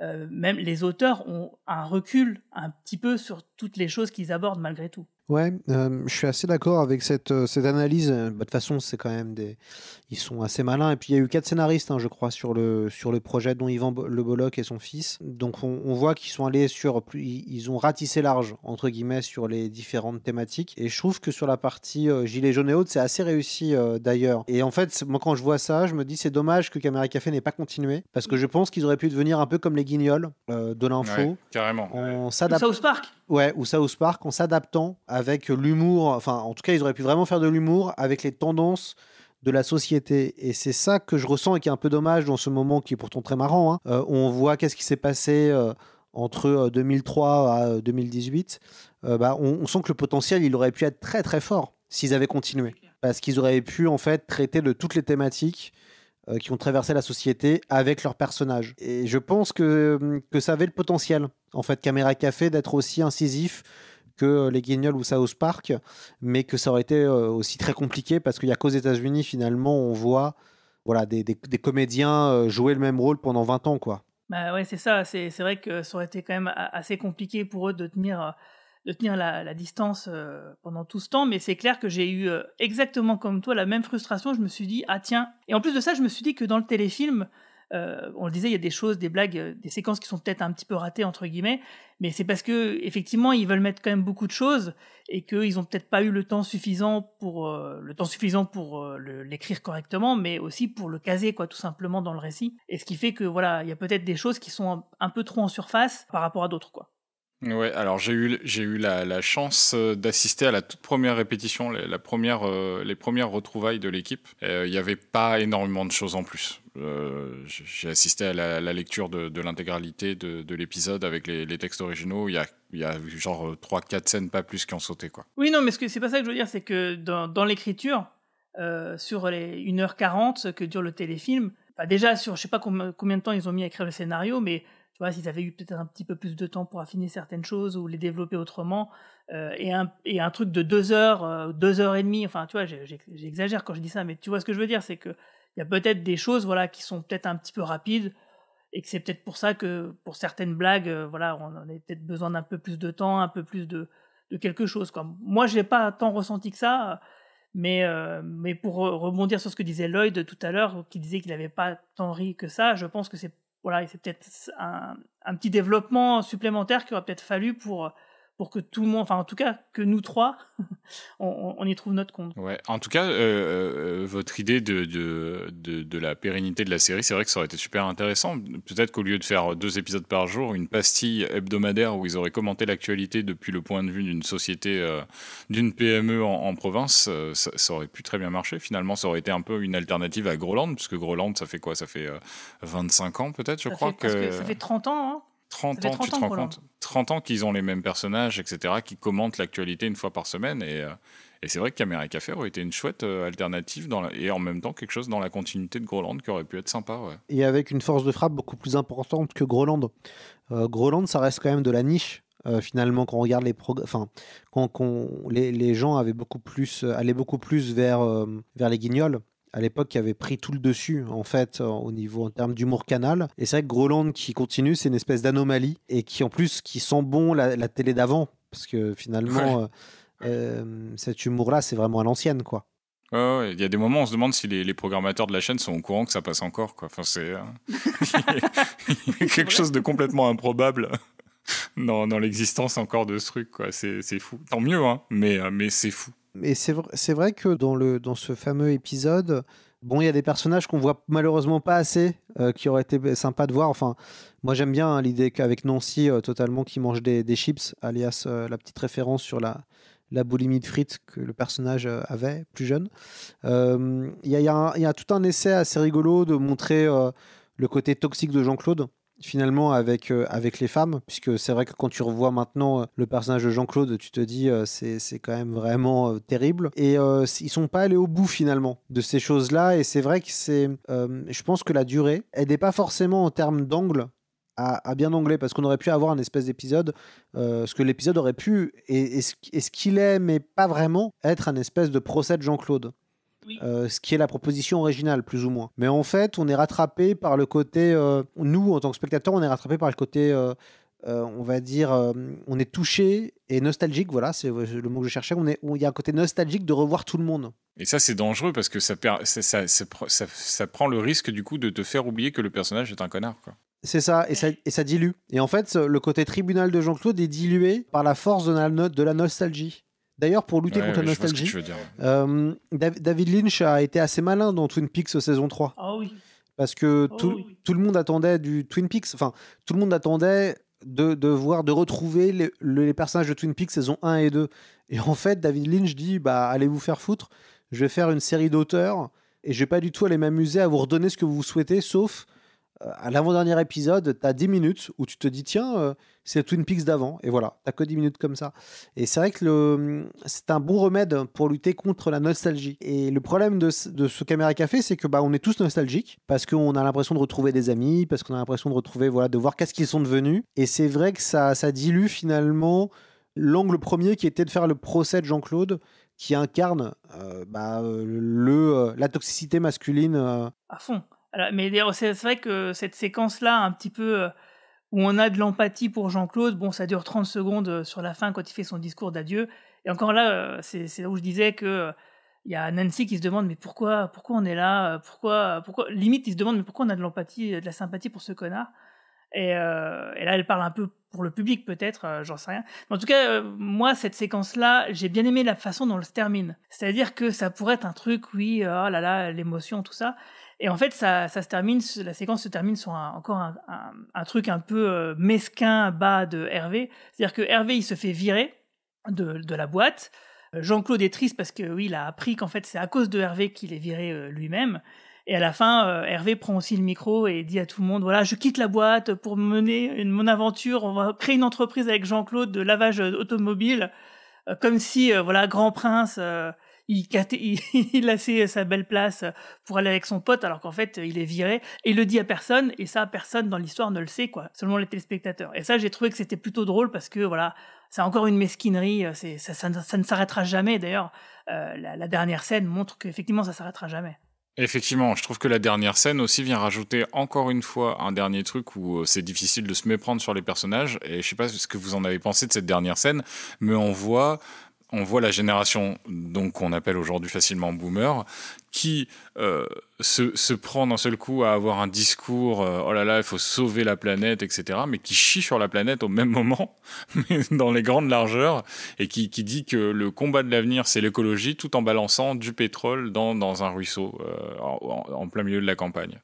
euh, même les auteurs ont un recul un petit peu sur toutes les choses qu'ils abordent malgré tout. Ouais, je suis assez d'accord avec cette, cette analyse. Bah, de toute façon, c'est quand même des. Ils sont assez malins. Et puis, il y a eu quatre scénaristes, hein, je crois, sur le, sur le projet, dont Yvan Le Bolloc et son fils. Donc, on, voit qu'ils sont allés sur. Ils ont ratissé large, entre guillemets, sur les différentes thématiques. Et je trouve que sur la partie Gilets Gilet jaune et autres, c'est assez réussi d'ailleurs. Et en fait, moi, quand je vois ça, je me dis, c'est dommage que Caméra Café n'ait pas continué. Parce que je pense qu'ils auraient pu devenir un peu comme les guignols de l'info. Ouais, carrément. En Ou South Park. Ouais, ou South Park, en s'adaptant à avec l'humour, enfin en tout cas ils auraient pu vraiment faire de l'humour avec les tendances de la société. Et c'est ça que je ressens et qui est un peu dommage dans ce moment qui est pourtant très marrant. Hein. Euh, on voit qu'est-ce qui s'est passé euh, entre 2003 euh, à 2018. bah, on, on, sent que le potentiel, il aurait pu être très très fort s'ils avaient continué. Parce qu'ils auraient pu en fait traiter de toutes les thématiques qui ont traversé la société avec leurs personnages. Et je pense que, que ça avait le potentiel, en fait, Caméra Café, d'être aussi incisif que euh, les Guignols ou South Park, mais que ça aurait été euh, aussi très compliqué parce qu'il n'y a qu'aux États-Unis, finalement, on voit voilà, des, comédiens euh, jouer le même rôle pendant 20 ans. Quoi. Bah ouais, c'est ça. C'est vrai que ça aurait été quand même assez compliqué pour eux de tenir de tenir la, distance pendant tout ce temps, mais c'est clair que j'ai eu exactement comme toi la même frustration. Je me suis dit, ah tiens. Et en plus de ça, je me suis dit que dans le téléfilm, euh, on le disait, il y a des choses, des blagues, euh, des séquences qui sont peut-être un petit peu ratées entre guillemets, mais c'est parce que effectivement ils veulent mettre quand même beaucoup de choses et qu'ils n'ont peut-être pas eu le temps suffisant pour euh, le temps suffisant pour l'écrire correctement, mais aussi pour le caser quoi tout simplement dans le récit. Et ce qui fait que voilà, il y a peut-être des choses qui sont un, peu trop en surface par rapport à d'autres quoi. Ouais, alors j'ai eu la, chance d'assister à la toute première répétition, les premières retrouvailles de l'équipe. Il n'y avait pas énormément de choses en plus. Euh, j'ai assisté à la, lecture de, l'intégralité de, l'épisode avec les, textes originaux. Il y a, genre 3-4 euh, scènes, pas plus, qui ont sauté. Quoi. Oui, non, mais c'est ce pas ça que je veux dire. C'est que dans, l'écriture, euh, sur les 1h40 que dure le téléfilm, déjà, sur je sais pas combien, de temps ils ont mis à écrire le scénario, mais tu vois, s'ils avaient eu peut-être un petit peu plus de temps pour affiner certaines choses ou les développer autrement, et, un, et, un, truc de 2 heures, 2 heures et demie, enfin, tu vois, j'exagère quand je dis ça, mais tu vois ce que je veux dire, c'est que il y a peut-être des choses voilà qui sont peut-être un petit peu rapides et que c'est peut-être pour ça que pour certaines blagues euh, voilà on en a peut-être besoin d'un peu plus de temps un peu plus de, quelque chose quoi. moi je n'ai pas tant ressenti que ça mais euh, mais pour rebondir sur ce que disait Lloyd tout à l'heure qui disait qu'il n'avait pas tant ri que ça je pense que c'est voilà c'est peut-être un, un, petit développement supplémentaire qu'il aurait peut-être fallu pour pour que tout le monde, enfin en tout cas que nous trois, on, on, y trouve notre compte. Ouais. En tout cas, euh, euh, votre idée de de, de, de, la pérennité de la série, c'est vrai que ça aurait été super intéressant. Peut-être qu'au lieu de faire deux épisodes par jour, une pastille hebdomadaire où ils auraient commenté l'actualité depuis le point de vue d'une société, euh, d'une PME en, en province, euh, ça, ça, aurait pu très bien marcher. Finalement, ça aurait été un peu une alternative à Groland, puisque Groland, ça fait quoi Ça fait 25 ans peut-être, je crois. que... Ça fait 30 ans hein, 30 ans, tu te ans qu'ils ont les mêmes personnages, etc., qui commentent l'actualité une fois par semaine. Et, euh, c'est vrai que Caméra et Café aurait été une chouette euh, alternative et en même temps quelque chose dans la continuité de Groland qui aurait pu être sympa. Ouais. Et avec une force de frappe beaucoup plus importante que Groland. Euh, Groland, ça reste quand même de la niche. finalement, quand on regarde les enfin, quand, quand les, les, gens avaient beaucoup plus, allaient beaucoup plus vers, vers les guignols à l'époque qui avait pris tout le dessus en fait euh, au niveau en termes d'humour canal. Et c'est vrai que Groland qui continue, c'est une espèce d'anomalie et qui en plus qui sent bon la, télé d'avant parce que finalement euh, euh, cet humour là c'est vraiment à l'ancienne quoi. Il y a des moments où on se demande si les, programmateurs de la chaîne sont au courant que ça passe encore. Quoi. Enfin, c'est quelque chose de complètement improbable dans, dans l'existence encore de ce truc. Quoi. C'est, fou. Tant mieux, hein, mais, mais c'est fou. Et c'est vrai, que dans, le, dans ce fameux épisode, Bon, il y a des personnages qu'on voit malheureusement pas assez, euh, qui auraient été sympas de voir. Enfin, moi j'aime bien hein, l'idée qu'avec Nancy, euh, totalement, qui mange des, chips, alias euh, la petite référence sur la, la boulimie de frites que le personnage avait plus jeune. Il y, y, a tout un essai assez rigolo de montrer le côté toxique de Jean-Claude finalement avec, euh, avec les femmes, puisque c'est vrai que quand tu revois maintenant euh, le personnage de Jean-Claude, tu te dis euh, c'est, quand même vraiment terrible. Et ils sont pas allés au bout finalement de ces choses-là, et c'est vrai que c'est, je pense que la durée elle n'est pas forcément en termes d'angle à, bien angler, parce qu'on aurait pu avoir un espèce d'épisode, ce que l'épisode aurait pu, et, est ce, qu'il est, mais pas vraiment, être un espèce de procès de Jean-Claude. Euh, ce qui est la proposition originale, plus ou moins. Mais en fait, on est rattrapé par le côté, euh, nous, en tant que spectateurs, on est rattrapé par le côté... Euh, on va dire, on est touché et nostalgique, voilà, c'est le mot que je cherchais, on est, il y a un côté nostalgique de revoir tout le monde. Et ça, c'est dangereux parce que ça, prend le risque du coup de te faire oublier que le personnage est un connard. C'est ça et, ça, dilue. Et en fait, le côté tribunal de Jean-Claude est dilué par la force de la nostalgie. D'ailleurs, pour lutter contre la nostalgie, euh, David Lynch a été assez malin dans Twin Peaks saison 3. Ah Parce que ah tout, le monde attendait du Twin Peaks, enfin, tout le monde attendait de, voir, de retrouver les, personnages de Twin Peaks saison 1 et 2. Et en fait, David Lynch dit bah, allez vous faire foutre, je vais faire une série d'auteurs et je vais pas du tout aller m'amuser à vous redonner ce que vous souhaitez, sauf euh, à l'avant-dernier épisode, tu as 10 minutes où tu te dis tiens. Euh, c'est Twin Peaks d'avant, et voilà, t'as que 10 minutes comme ça. Et c'est vrai que le, c'est un bon remède pour lutter contre la nostalgie. Et le problème de, de ce caméra café, c'est que bah, on est tous nostalgiques, parce qu'on a l'impression de retrouver des amis, parce qu'on a l'impression de retrouver, voilà, de voir qu'est-ce qu'ils sont devenus. Et c'est vrai que ça, ça dilue finalement l'angle premier qui était de faire le procès de Jean-Claude, qui incarne euh, bah, le, euh, la toxicité masculine. Euh. À fond. mais d'ailleurs, c'est vrai que cette séquence-là, un petit peu où on a de l'empathie pour Jean-Claude. Bon, ça dure 30 secondes euh, sur la fin quand il fait son discours d'adieu. Et encore là, euh, c'est là où je disais que il euh, y a Nancy qui se demande mais pourquoi pourquoi on est là pourquoi pourquoi limite il se demande mais pourquoi on a de l'empathie de la sympathie pour ce connard et, là elle parle un peu pour le public peut-être j'en sais rien en tout cas moi cette séquence là j'ai bien aimé la façon dont elle se termine c'est-à-dire que ça pourrait être un truc oui oh là là l'émotion tout ça et en fait, ça, se termine, la séquence se termine sur encore un, truc un peu euh, mesquin bas de Hervé. C'est-à-dire que Hervé, il se fait virer de, la boîte. Euh, Jean-Claude est triste parce que oui, il a appris qu'en fait, c'est à cause de Hervé qu'il est viré euh, lui-même. Et à la fin, Hervé prend aussi le micro et dit à tout le monde voilà, je quitte la boîte pour mener une, mon aventure. On va créer une entreprise avec Jean-Claude de lavage automobile, comme si voilà, Grand Prince il, il, a sa belle place pour aller avec son pote alors qu'en fait il est viré et il le dit à personne et ça personne dans l'histoire ne le sait quoi, seulement les téléspectateurs. Et ça j'ai trouvé que c'était plutôt drôle parce que voilà, c'est encore une mesquinerie, euh, c'est, ça, ne s'arrêtera jamais d'ailleurs. Euh, la, dernière scène montre qu'effectivement ça s'arrêtera jamais. Effectivement, je trouve que la dernière scène aussi vient rajouter encore une fois un dernier truc où euh, c'est difficile de se méprendre sur les personnages. Et je sais pas ce que vous en avez pensé de cette dernière scène, mais on voit on voit la génération donc qu'on appelle aujourd'hui facilement boomer qui euh, se, se, prend d'un seul coup à avoir un discours euh, oh là là il faut sauver la planète etc mais qui chie sur la planète au même moment mais dans les grandes largeurs et qui, qui dit que le combat de l'avenir c'est l'écologie tout en balançant du pétrole dans, dans un ruisseau euh, en, plein milieu de la campagne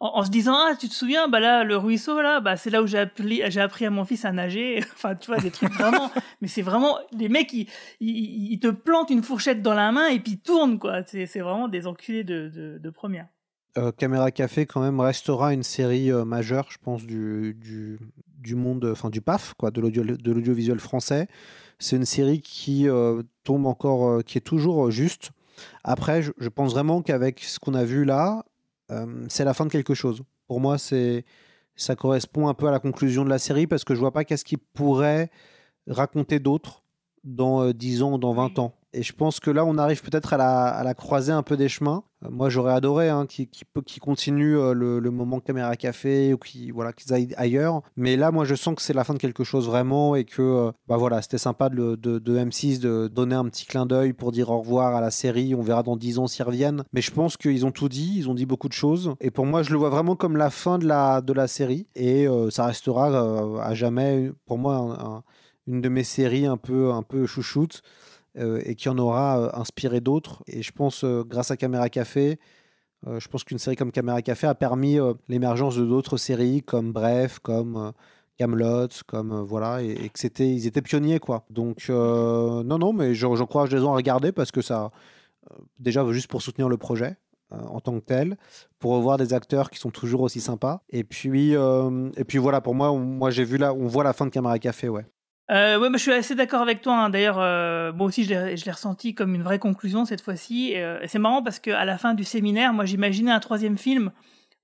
en, se disant ah tu te souviens bah là le ruisseau là bah c'est là où j'ai appris j'ai appris à mon fils à nager enfin tu vois des trucs vraiment mais c'est vraiment les mecs ils, te plantent une fourchette dans la main et puis ils tournent quoi c'est vraiment des enculés de, première euh, Caméra Café quand même restera une série euh, majeure je pense du, monde euh, enfin du PAF quoi de l'audio de l'audiovisuel français c'est une série qui tombe encore qui est toujours juste après je pense vraiment qu'avec ce qu'on a vu là euh, c'est la fin de quelque chose. Pour moi, c'est ça correspond un peu à la conclusion de la série parce que je vois pas qu'est-ce qu'il pourrait raconter d'autre dans 10 euh, ans ou dans 20 ans. Et je pense que là, on arrive peut-être à la, à la croiser un peu des chemins. Euh, moi, j'aurais adoré hein, qu'ils qui, qui continuent euh, le, le, moment caméra café ou qu'ils voilà, qu'ils aillent ailleurs. Mais là, moi, je sens que c'est la fin de quelque chose vraiment et que euh, bah voilà, c'était sympa de, de, M6 de donner un petit clin d'œil pour dire au revoir à la série. On verra dans 10 ans s'ils reviennent. Mais je pense qu'ils ont tout dit, ils ont dit beaucoup de choses. Et pour moi, je le vois vraiment comme la fin de la, de la série. Et ça restera à jamais, pour moi, une de mes séries un peu, un peu chouchoute. Euh, et qui en aura euh, inspiré d'autres. Et je pense, euh, grâce à Caméra Café, je pense qu'une série comme Caméra Café a permis l'émergence de d'autres séries comme Bref, comme Camelot, comme voilà, et, c'était, ils étaient pionniers quoi. Donc non non, mais je je, je les ont regardé parce que ça, déjà juste pour soutenir le projet en tant que tel, pour revoir des acteurs qui sont toujours aussi sympas. Et puis et puis voilà, pour moi, moi j'ai vu là, on voit la fin de Caméra Café, ouais. Euh, ouais, je suis assez d'accord avec toi. Hein. D'ailleurs, euh, moi aussi, je l'ai ressenti comme une vraie conclusion cette fois-ci. Euh, c'est marrant parce qu'à la fin du séminaire, moi, j'imaginais un troisième film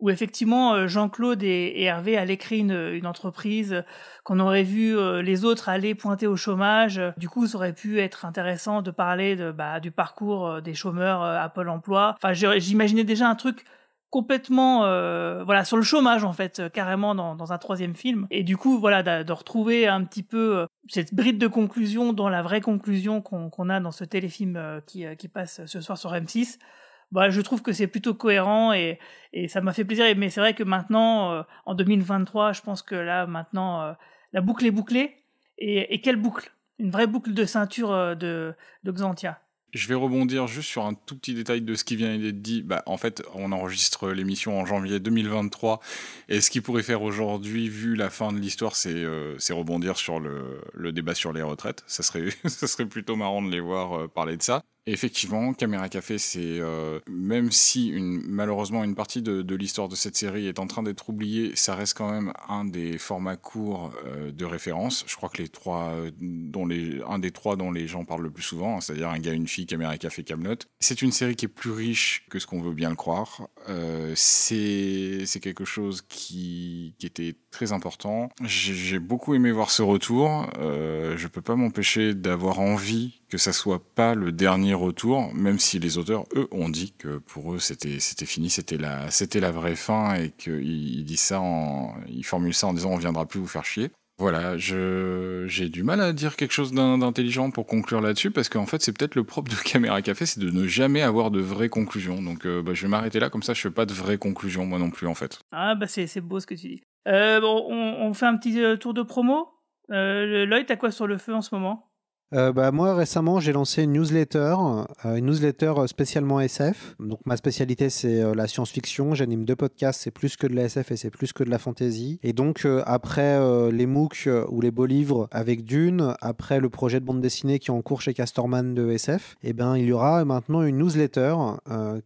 où effectivement euh, Jean-Claude et, Hervé allaient créer une, entreprise qu'on aurait vu euh, les autres aller pointer au chômage. Du coup, ça aurait pu être intéressant de parler de, bah, du parcours des chômeurs à Pôle Emploi. Enfin, j'imaginais déjà un truc complètement euh, voilà sur le chômage en fait euh, carrément dans, un troisième film et du coup voilà de, retrouver un petit peu euh, cette bride de conclusion dans la vraie conclusion qu'on a dans ce téléfilm qui, passe ce soir sur M6 bah je trouve que c'est plutôt cohérent et, ça m'a fait plaisir mais c'est vrai que maintenant en 2023 je pense que là maintenant la boucle est bouclée et, et quelle boucle une vraie boucle de ceinture de, de Xantia je vais rebondir juste sur un tout petit détail de ce qui vient d'être dit. Bah, en fait, on enregistre l'émission en janvier 2023 et ce qui pourrait faire aujourd'hui, vu la fin de l'histoire, c'est euh, rebondir sur le, débat sur les retraites. Ça serait, ça serait plutôt marrant de les voir euh, parler de ça effectivement, Caméra Café, c'est euh, même si malheureusement une partie de, l'histoire de cette série est en train d'être oubliée, ça reste quand même un des formats courts euh, de référence. Je crois que les trois, euh, dont les, un des trois dont les gens parlent le plus souvent, hein, c'est-à-dire un gars, une fille, Caméra Café, Camelot. C'est une série qui est plus riche que ce qu'on veut bien le croire. c'est quelque chose qui, qui était très important. J'ai beaucoup aimé voir ce retour. Euh, je peux pas m'empêcher d'avoir envie que ça soit pas le dernier retour, même si les auteurs, eux, ont dit que pour eux c'était c'était fini, c'était la c'était la vraie fin et qu'ils disent ça en ils formulent ça en disant on viendra plus vous faire chier. Voilà, j'ai du mal à dire quelque chose d'intelligent pour conclure là-dessus, parce qu'en fait, c'est peut-être le propre de Caméra Café, c'est de ne jamais avoir de vraies conclusions. Donc, euh, bah, je vais m'arrêter là, comme ça, je fais pas de vraies conclusions, moi non plus, en fait. Ah, bah, c'est beau ce que tu dis. Euh, bon, on, fait un petit euh, tour de promo. Lloyd, t'as quoi sur le feu en ce moment euh, bah, moi, récemment, j'ai lancé une newsletter, euh, une newsletter euh, spécialement SF. Donc, ma spécialité, c'est la science-fiction. J'anime deux podcasts, c'est plus que de la SF et c'est plus que de la fantasy. Et donc, après les MOOC ou les beaux livres avec Dune, après le projet de bande dessinée qui est en cours chez Castorman de SF, et eh ben, il y aura maintenant une newsletter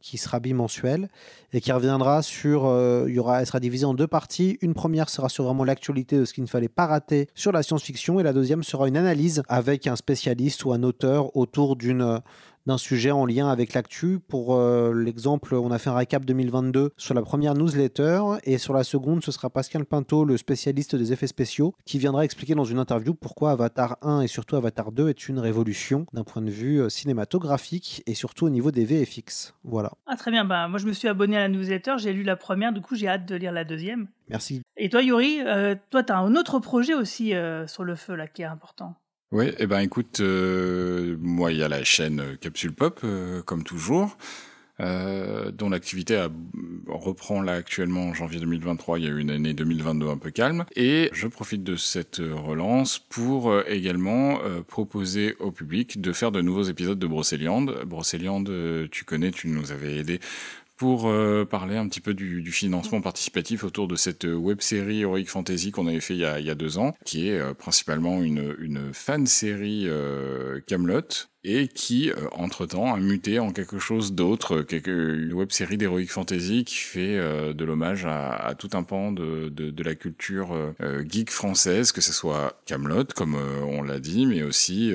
qui sera bimensuelle et qui reviendra sur. il y aura, elle sera divisée en deux parties. Une première sera sur vraiment l'actualité de ce qu'il ne fallait pas rater sur la science-fiction et la deuxième sera une analyse avec un spécialiste spécialiste ou un auteur autour d'une d'un sujet en lien avec l'actu. Pour euh, l'exemple, on a fait un récap 2022 sur la première newsletter et sur la seconde, ce sera Pascal Pinto, le spécialiste des effets spéciaux, qui viendra expliquer dans une interview pourquoi Avatar 1 et surtout Avatar 2 est une révolution d'un point de vue euh, cinématographique et surtout au niveau des VFX. Voilà. Ah très bien, bah, moi je me suis abonné à la newsletter, j'ai lu la première, du coup j'ai hâte de lire la deuxième. Merci. Et toi Yuri, euh, toi tu as un autre projet aussi sur le feu là qui est important. Oui, eh ben écoute, euh, moi il y a la chaîne euh, Capsule Pop, euh, comme toujours, dont l'activité a, reprend là actuellement en janvier 2023. Il y a eu une année 2022 un peu calme. Et je profite de cette relance pour également proposer au public de faire de nouveaux épisodes de Brosséliande. Brocéliande, tu connais, tu nous avais aidé pour euh, parler un petit peu du, financement participatif autour de cette euh, web série Heroic Fantasy qu'on avait fait il y, a, deux ans, qui est euh, principalement une, une fan série Camelot et qui, euh, entre-temps, a muté en quelque chose d'autre, euh, une web-série d'Heroic Fantasy qui fait euh, de l'hommage à, tout un pan de, de, la culture geek française, que ce soit Camelot, comme on l'a dit, mais aussi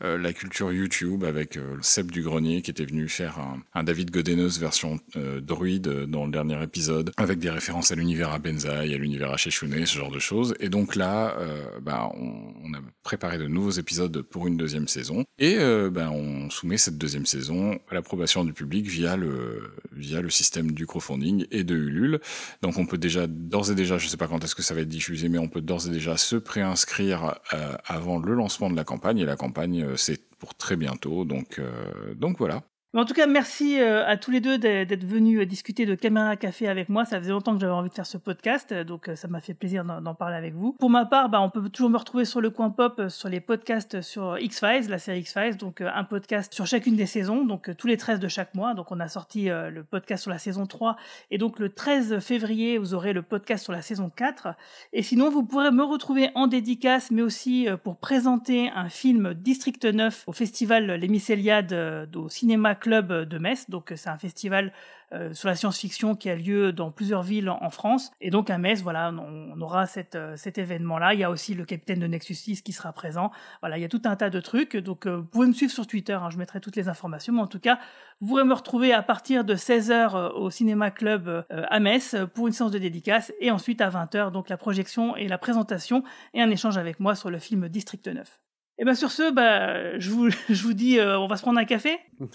la culture YouTube avec Seb du Grenier qui était venu faire un, David Godenos version druide dans le dernier épisode, avec des références à l'univers à Benzaï, à l'univers à Sheshune, ce genre de choses. Et donc là, bah, on, on, a préparé de nouveaux épisodes pour une deuxième saison. Et ben, on soumet cette deuxième saison à l'approbation du public via le via le système du crowdfunding et de Ulule. Donc on peut déjà d'ores et déjà, je ne sais pas quand est-ce que ça va être diffusé, mais on peut d'ores et déjà se préinscrire euh, avant le lancement de la campagne et la campagne euh, c'est pour très bientôt. Donc euh, donc voilà. En tout cas, merci euh, à tous les deux d'être venus euh, discuter de Caméra Café avec moi. Ça faisait longtemps que j'avais envie de faire ce podcast, euh, donc ça m'a fait plaisir d'en parler avec vous. Pour ma part, bah, on peut toujours me retrouver sur le coin pop, sur les podcasts sur X-Files, la série X-Files, donc un podcast sur chacune des saisons, donc tous les 13 de chaque mois. Donc on a sorti le podcast sur la saison 3, et donc le 13 février, vous aurez le podcast sur la saison 4. Et sinon, vous pourrez me retrouver en dédicace, mais aussi pour présenter un film District 9 au festival Les Mycéliades au cinéma Club de Metz. Donc euh, c'est un festival euh, sur la science-fiction qui a lieu dans plusieurs villes en, France. Et donc à Metz, voilà, on, aura cette, euh, cet événement-là. Il y a aussi le capitaine de Nexus 6 qui sera présent. Voilà, il y a tout un tas de trucs. Donc vous pouvez me suivre sur Twitter, hein, je mettrai toutes les informations. Mais en tout cas, vous pourrez me retrouver à partir de 16h au Cinéma Club à Metz pour une séance de dédicace. Et ensuite à 20h, donc la projection et la présentation et un échange avec moi sur le film District 9. Et eh bien sur ce, bah, je, vous, dis, euh, on va se prendre un café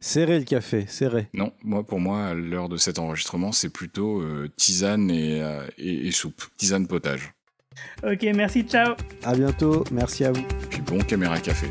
Serré le café, serré. Non, moi pour moi, l'heure de cet enregistrement, c'est plutôt euh, tisane euh, et, soupe, tisane potage. Ok, merci, ciao. À bientôt, merci à vous. Puis bon caméra café.